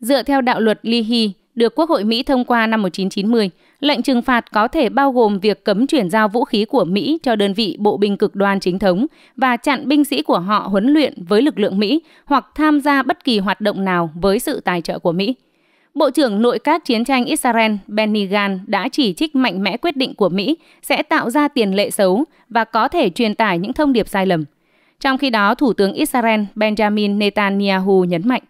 C: Dựa theo đạo luật Lihi, được Quốc hội Mỹ thông qua năm 1990. Lệnh trừng phạt có thể bao gồm việc cấm chuyển giao vũ khí của Mỹ cho đơn vị bộ binh cực đoan chính thống và chặn binh sĩ của họ huấn luyện với lực lượng Mỹ hoặc tham gia bất kỳ hoạt động nào với sự tài trợ của Mỹ. Bộ trưởng Nội các chiến tranh Israel Benny Gantz đã chỉ trích mạnh mẽ quyết định của Mỹ sẽ tạo ra tiền lệ xấu và có thể truyền tải những thông điệp sai lầm. Trong khi đó, Thủ tướng Israel Benjamin Netanyahu nhấn mạnh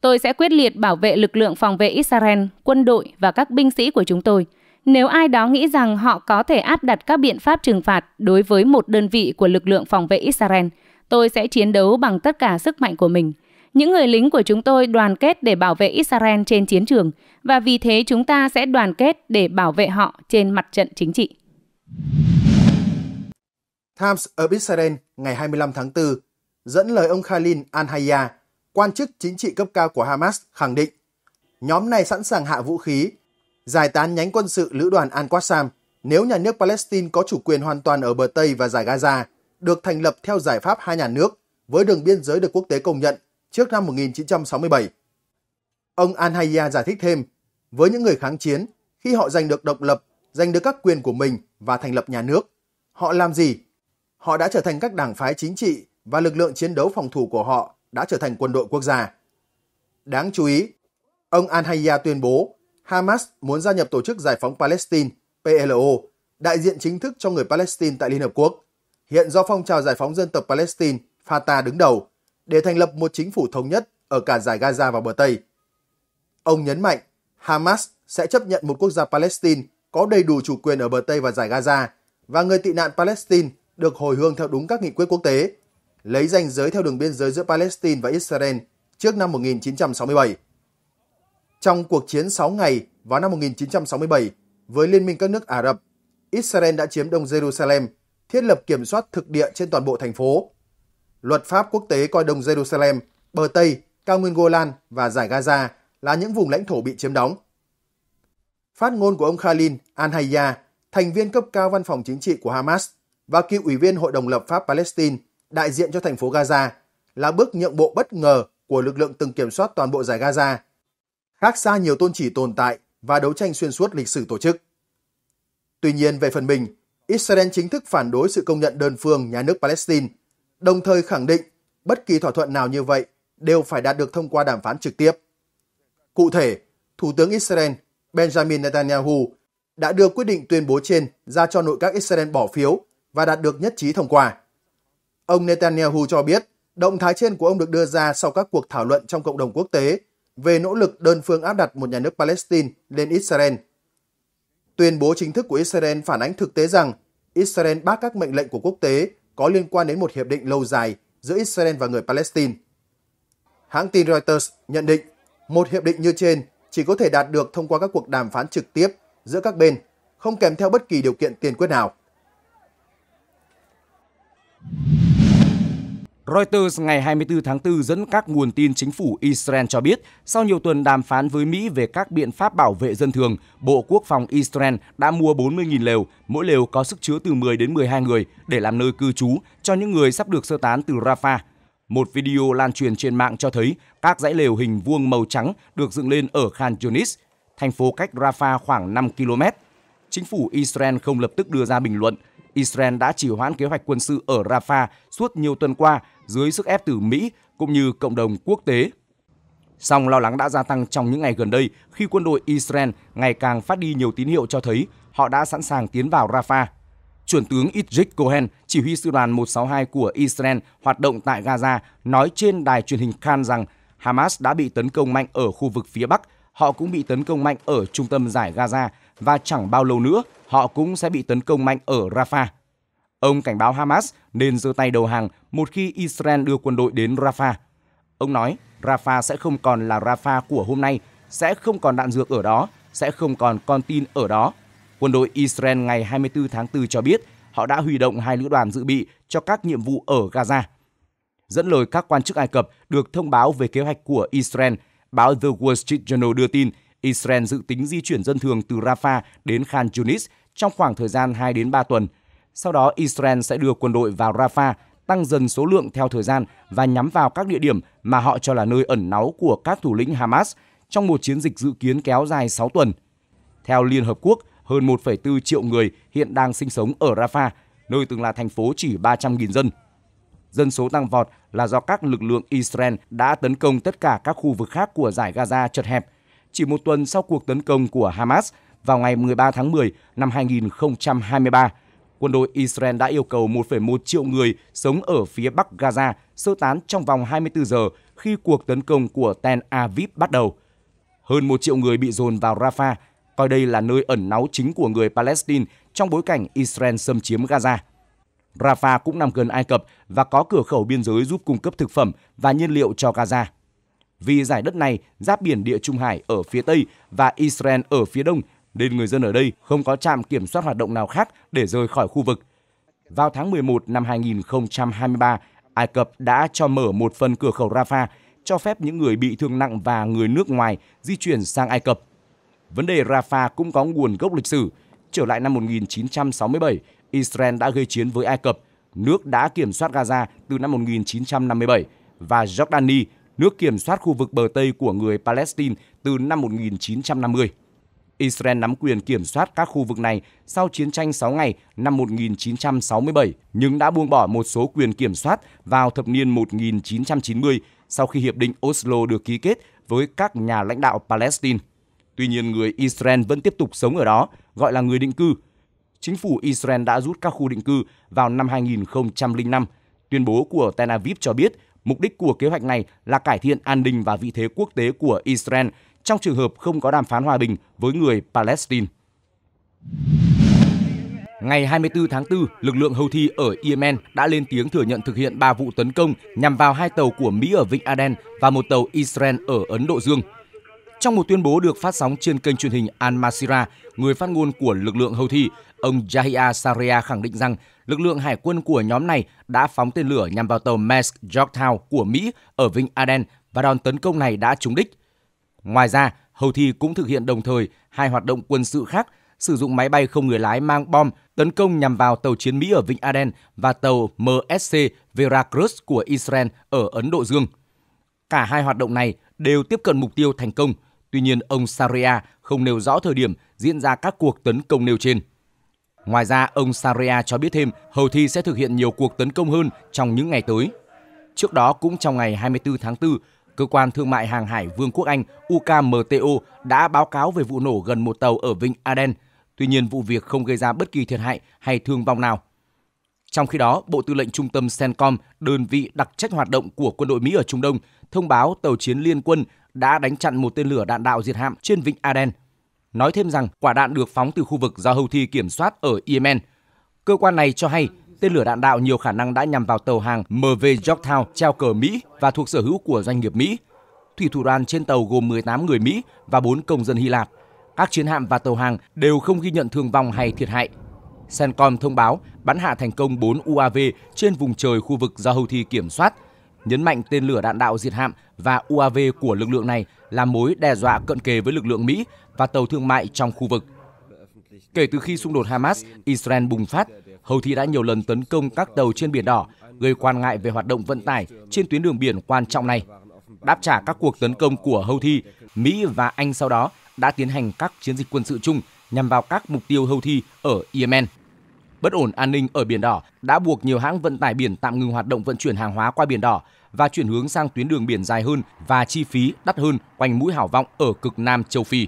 C: Tôi sẽ quyết liệt bảo vệ lực lượng phòng vệ Israel, quân đội và các binh sĩ của chúng tôi. Nếu ai đó nghĩ rằng họ có thể áp đặt các biện pháp trừng phạt đối với một đơn vị của lực lượng phòng vệ Israel, tôi sẽ chiến đấu bằng tất cả sức mạnh của mình. Những người lính của chúng tôi đoàn kết để bảo vệ Israel trên chiến trường và vì thế chúng ta sẽ đoàn kết để bảo vệ họ trên mặt trận chính trị.
B: Times of Israel ngày 25 tháng 4 dẫn lời ông Khalil Al-Hayya, quan chức chính trị cấp cao của Hamas khẳng định nhóm này sẵn sàng hạ vũ khí, giải tán nhánh quân sự lữ đoàn Al-Qassam nếu nhà nước Palestine có chủ quyền hoàn toàn ở bờ Tây và giải Gaza, được thành lập theo giải pháp hai nhà nước với đường biên giới được quốc tế công nhận trước năm 1967. Ông Al-Hayya giải thích thêm, với những người kháng chiến, khi họ giành được độc lập, giành được các quyền của mình và thành lập nhà nước, họ làm gì? Họ đã trở thành các đảng phái chính trị và lực lượng chiến đấu phòng thủ của họ đã trở thành quân đội quốc gia. Đáng chú ý, ông Al-Hayya tuyên bố Hamas muốn gia nhập Tổ chức Giải phóng Palestine PLO, đại diện chính thức cho người Palestine tại Liên Hợp Quốc, hiện do phong trào giải phóng dân tộc Palestine Fatah đứng đầu, để thành lập một chính phủ thống nhất ở cả giải Gaza và bờ Tây. Ông nhấn mạnh Hamas sẽ chấp nhận một quốc gia Palestine có đầy đủ chủ quyền ở bờ Tây và giải Gaza và người tị nạn Palestine được hồi hương theo đúng các nghị quyết quốc tế, lấy ranh giới theo đường biên giới giữa Palestine và Israel trước năm 1967. Trong cuộc chiến 6 ngày vào năm 1967 với Liên minh các nước Ả Rập, Israel đã chiếm Đông Jerusalem, thiết lập kiểm soát thực địa trên toàn bộ thành phố. Luật pháp quốc tế coi Đông Jerusalem, bờ Tây, cao nguyên Golan và giải Gaza là những vùng lãnh thổ bị chiếm đóng. Phát ngôn của ông Khalil Al-Hayya, thành viên cấp cao văn phòng chính trị của Hamas và cựu ủy viên Hội đồng lập pháp Palestine, đại diện cho thành phố Gaza, là bước nhượng bộ bất ngờ của lực lượng từng kiểm soát toàn bộ giải Gaza, khác xa nhiều tôn chỉ tồn tại và đấu tranh xuyên suốt lịch sử tổ chức. Tuy nhiên, về phần mình, Israel chính thức phản đối sự công nhận đơn phương nhà nước Palestine, đồng thời khẳng định bất kỳ thỏa thuận nào như vậy đều phải đạt được thông qua đàm phán trực tiếp. Cụ thể, Thủ tướng Israel Benjamin Netanyahu đã đưa quyết định tuyên bố trên ra cho nội các Israel bỏ phiếu và đạt được nhất trí thông qua. Ông Netanyahu cho biết, động thái trên của ông được đưa ra sau các cuộc thảo luận trong cộng đồng quốc tế về nỗ lực đơn phương áp đặt một nhà nước Palestine lên Israel. Tuyên bố chính thức của Israel phản ánh thực tế rằng Israel bác các mệnh lệnh của quốc tế có liên quan đến một hiệp định lâu dài giữa Israel và người Palestine. Hãng tin Reuters nhận định một hiệp định như trên chỉ có thể đạt được thông qua các cuộc đàm phán trực tiếp giữa các bên, không kèm theo bất kỳ điều kiện tiền quyết nào. Reuters
A: ngày 24 tháng 4 dẫn các nguồn tin chính phủ Israel cho biết, sau nhiều tuần đàm phán với Mỹ về các biện pháp bảo vệ dân thường, Bộ Quốc phòng Israel đã mua 40.000 lều, mỗi lều có sức chứa từ 10 đến 12 người để làm nơi cư trú cho những người sắp được sơ tán từ Rafah. Một video lan truyền trên mạng cho thấy các dãy lều hình vuông màu trắng được dựng lên ở Khan Yunis, thành phố cách Rafah khoảng 5 km. Chính phủ Israel không lập tức đưa ra bình luận Israel đã trì hoãn kế hoạch quân sự ở Rafah suốt nhiều tuần qua dưới sức ép từ Mỹ cũng như cộng đồng quốc tế. Song lo lắng đã gia tăng trong những ngày gần đây khi quân đội Israel ngày càng phát đi nhiều tín hiệu cho thấy họ đã sẵn sàng tiến vào Rafah. Chuẩn tướng Idrik Cohen, chỉ huy sư đoàn 162 của Israel hoạt động tại Gaza, nói trên đài truyền hình Khan rằng Hamas đã bị tấn công mạnh ở khu vực phía Bắc, họ cũng bị tấn công mạnh ở trung tâm giải Gaza và chẳng bao lâu nữa họ cũng sẽ bị tấn công mạnh ở Rafah. Ông cảnh báo Hamas nên giơ tay đầu hàng một khi Israel đưa quân đội đến Rafah. Ông nói Rafah sẽ không còn là Rafah của hôm nay, sẽ không còn đạn dược ở đó, sẽ không còn con tin ở đó. Quân đội Israel ngày 24 tháng 4 cho biết họ đã huy động hai lữ đoàn dự bị cho các nhiệm vụ ở Gaza. Dẫn lời các quan chức Ai Cập được thông báo về kế hoạch của Israel, báo The Wall Street Journal đưa tin Israel dự tính di chuyển dân thường từ Rafah đến Khan Yunis trong khoảng thời gian 2 đến 3 tuần. Sau đó, Israel sẽ đưa quân đội vào Rafah, tăng dần số lượng theo thời gian và nhắm vào các địa điểm mà họ cho là nơi ẩn náu của các thủ lĩnh Hamas trong một chiến dịch dự kiến kéo dài 6 tuần. Theo Liên Hợp Quốc, hơn 1,4 triệu người hiện đang sinh sống ở Rafah, nơi từng là thành phố chỉ 300.000 dân. Dân số tăng vọt là do các lực lượng Israel đã tấn công tất cả các khu vực khác của giải Gaza chật hẹp – chỉ một tuần sau cuộc tấn công của Hamas vào ngày 13 tháng 10 năm 2023. Quân đội Israel đã yêu cầu 1,1 triệu người sống ở phía bắc Gaza sơ tán trong vòng 24 giờ khi cuộc tấn công của Tel Aviv bắt đầu. Hơn 1 triệu người bị dồn vào Rafah, coi đây là nơi ẩn náu chính của người Palestine trong bối cảnh Israel xâm chiếm Gaza. Rafah cũng nằm gần Ai Cập và có cửa khẩu biên giới giúp cung cấp thực phẩm và nhiên liệu cho Gaza vì giải đất này giáp biển Địa Trung Hải ở phía Tây và Israel ở phía Đông nên người dân ở đây không có trạm kiểm soát hoạt động nào khác để rời khỏi khu vực. Vào tháng 11 năm 2023, Ai Cập đã cho mở một phần cửa khẩu Rafah cho phép những người bị thương nặng và người nước ngoài di chuyển sang Ai Cập. Vấn đề Rafah cũng có nguồn gốc lịch sử. Trở lại năm 1967, Israel đã gây chiến với Ai Cập. Nước đã kiểm soát Gaza từ năm 1957 và Jordani nước kiểm soát khu vực bờ Tây của người Palestine từ năm 1950. Israel nắm quyền kiểm soát các khu vực này sau chiến tranh 6 ngày năm 1967, nhưng đã buông bỏ một số quyền kiểm soát vào thập niên 1990 sau khi Hiệp định Oslo được ký kết với các nhà lãnh đạo Palestine. Tuy nhiên, người Israel vẫn tiếp tục sống ở đó, gọi là người định cư. Chính phủ Israel đã rút các khu định cư vào năm 2005. Tuyên bố của Tel Aviv cho biết Mục đích của kế hoạch này là cải thiện an ninh và vị thế quốc tế của Israel trong trường hợp không có đàm phán hòa bình với người Palestine. Ngày 24 tháng 4, lực lượng Houthi ở Yemen đã lên tiếng thừa nhận thực hiện 3 vụ tấn công nhằm vào hai tàu của Mỹ ở Vịnh Aden và một tàu Israel ở Ấn Độ Dương. Trong một tuyên bố được phát sóng trên kênh truyền hình Al Masira, người phát ngôn của lực lượng Houthi Ông Jahia Saria khẳng định rằng lực lượng hải quân của nhóm này đã phóng tên lửa nhằm vào tàu Maersk Yorktown của Mỹ ở Vịnh Aden và đòn tấn công này đã trúng đích. Ngoài ra, hầu thi cũng thực hiện đồng thời hai hoạt động quân sự khác sử dụng máy bay không người lái mang bom tấn công nhằm vào tàu chiến Mỹ ở Vịnh Aden và tàu MSC Veracruz của Israel ở Ấn Độ Dương. Cả hai hoạt động này đều tiếp cận mục tiêu thành công, tuy nhiên ông Saria không nêu rõ thời điểm diễn ra các cuộc tấn công nêu trên. Ngoài ra, ông Saria cho biết thêm hầu thi sẽ thực hiện nhiều cuộc tấn công hơn trong những ngày tới. Trước đó cũng trong ngày 24 tháng 4, Cơ quan Thương mại Hàng hải Vương quốc Anh UKMTO đã báo cáo về vụ nổ gần một tàu ở Vịnh Aden. Tuy nhiên, vụ việc không gây ra bất kỳ thiệt hại hay thương vong nào. Trong khi đó, Bộ Tư lệnh Trung tâm CENTCOM, đơn vị đặc trách hoạt động của quân đội Mỹ ở Trung Đông, thông báo tàu chiến liên quân đã đánh chặn một tên lửa đạn đạo diệt hạm trên Vịnh Aden – nói thêm rằng quả đạn được phóng từ khu vực do Houthi kiểm soát ở Yemen. Cơ quan này cho hay tên lửa đạn đạo nhiều khả năng đã nhằm vào tàu hàng MV Yorktown treo cờ Mỹ và thuộc sở hữu của doanh nghiệp Mỹ. Thủy thủ đoàn trên tàu gồm 18 người Mỹ và 4 công dân Hy Lạp. Các chiến hạm và tàu hàng đều không ghi nhận thương vong hay thiệt hại. Sencom thông báo bắn hạ thành công 4 UAV trên vùng trời khu vực do Houthi kiểm soát – nhấn mạnh tên lửa đạn đạo diệt hạm và UAV của lực lượng này là mối đe dọa cận kề với lực lượng Mỹ và tàu thương mại trong khu vực. Kể từ khi xung đột Hamas-Israel bùng phát, Houthi đã nhiều lần tấn công các tàu trên Biển Đỏ, gây quan ngại về hoạt động vận tải trên tuyến đường biển quan trọng này. Đáp trả các cuộc tấn công của Houthi, Mỹ và Anh sau đó đã tiến hành các chiến dịch quân sự chung nhằm vào các mục tiêu Houthi ở Yemen bất ổn an ninh ở Biển Đỏ đã buộc nhiều hãng vận tải biển tạm ngừng hoạt động vận chuyển hàng hóa qua Biển Đỏ và chuyển hướng sang tuyến đường biển dài hơn và chi phí đắt hơn quanh mũi Hảo Vọng ở cực Nam châu Phi.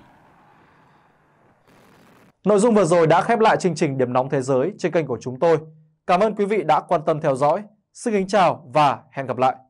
A: Nội dung vừa rồi đã khép lại chương trình Điểm nóng thế giới trên kênh của chúng tôi. Cảm ơn quý vị đã quan tâm theo dõi. Xin kính chào và hẹn gặp lại.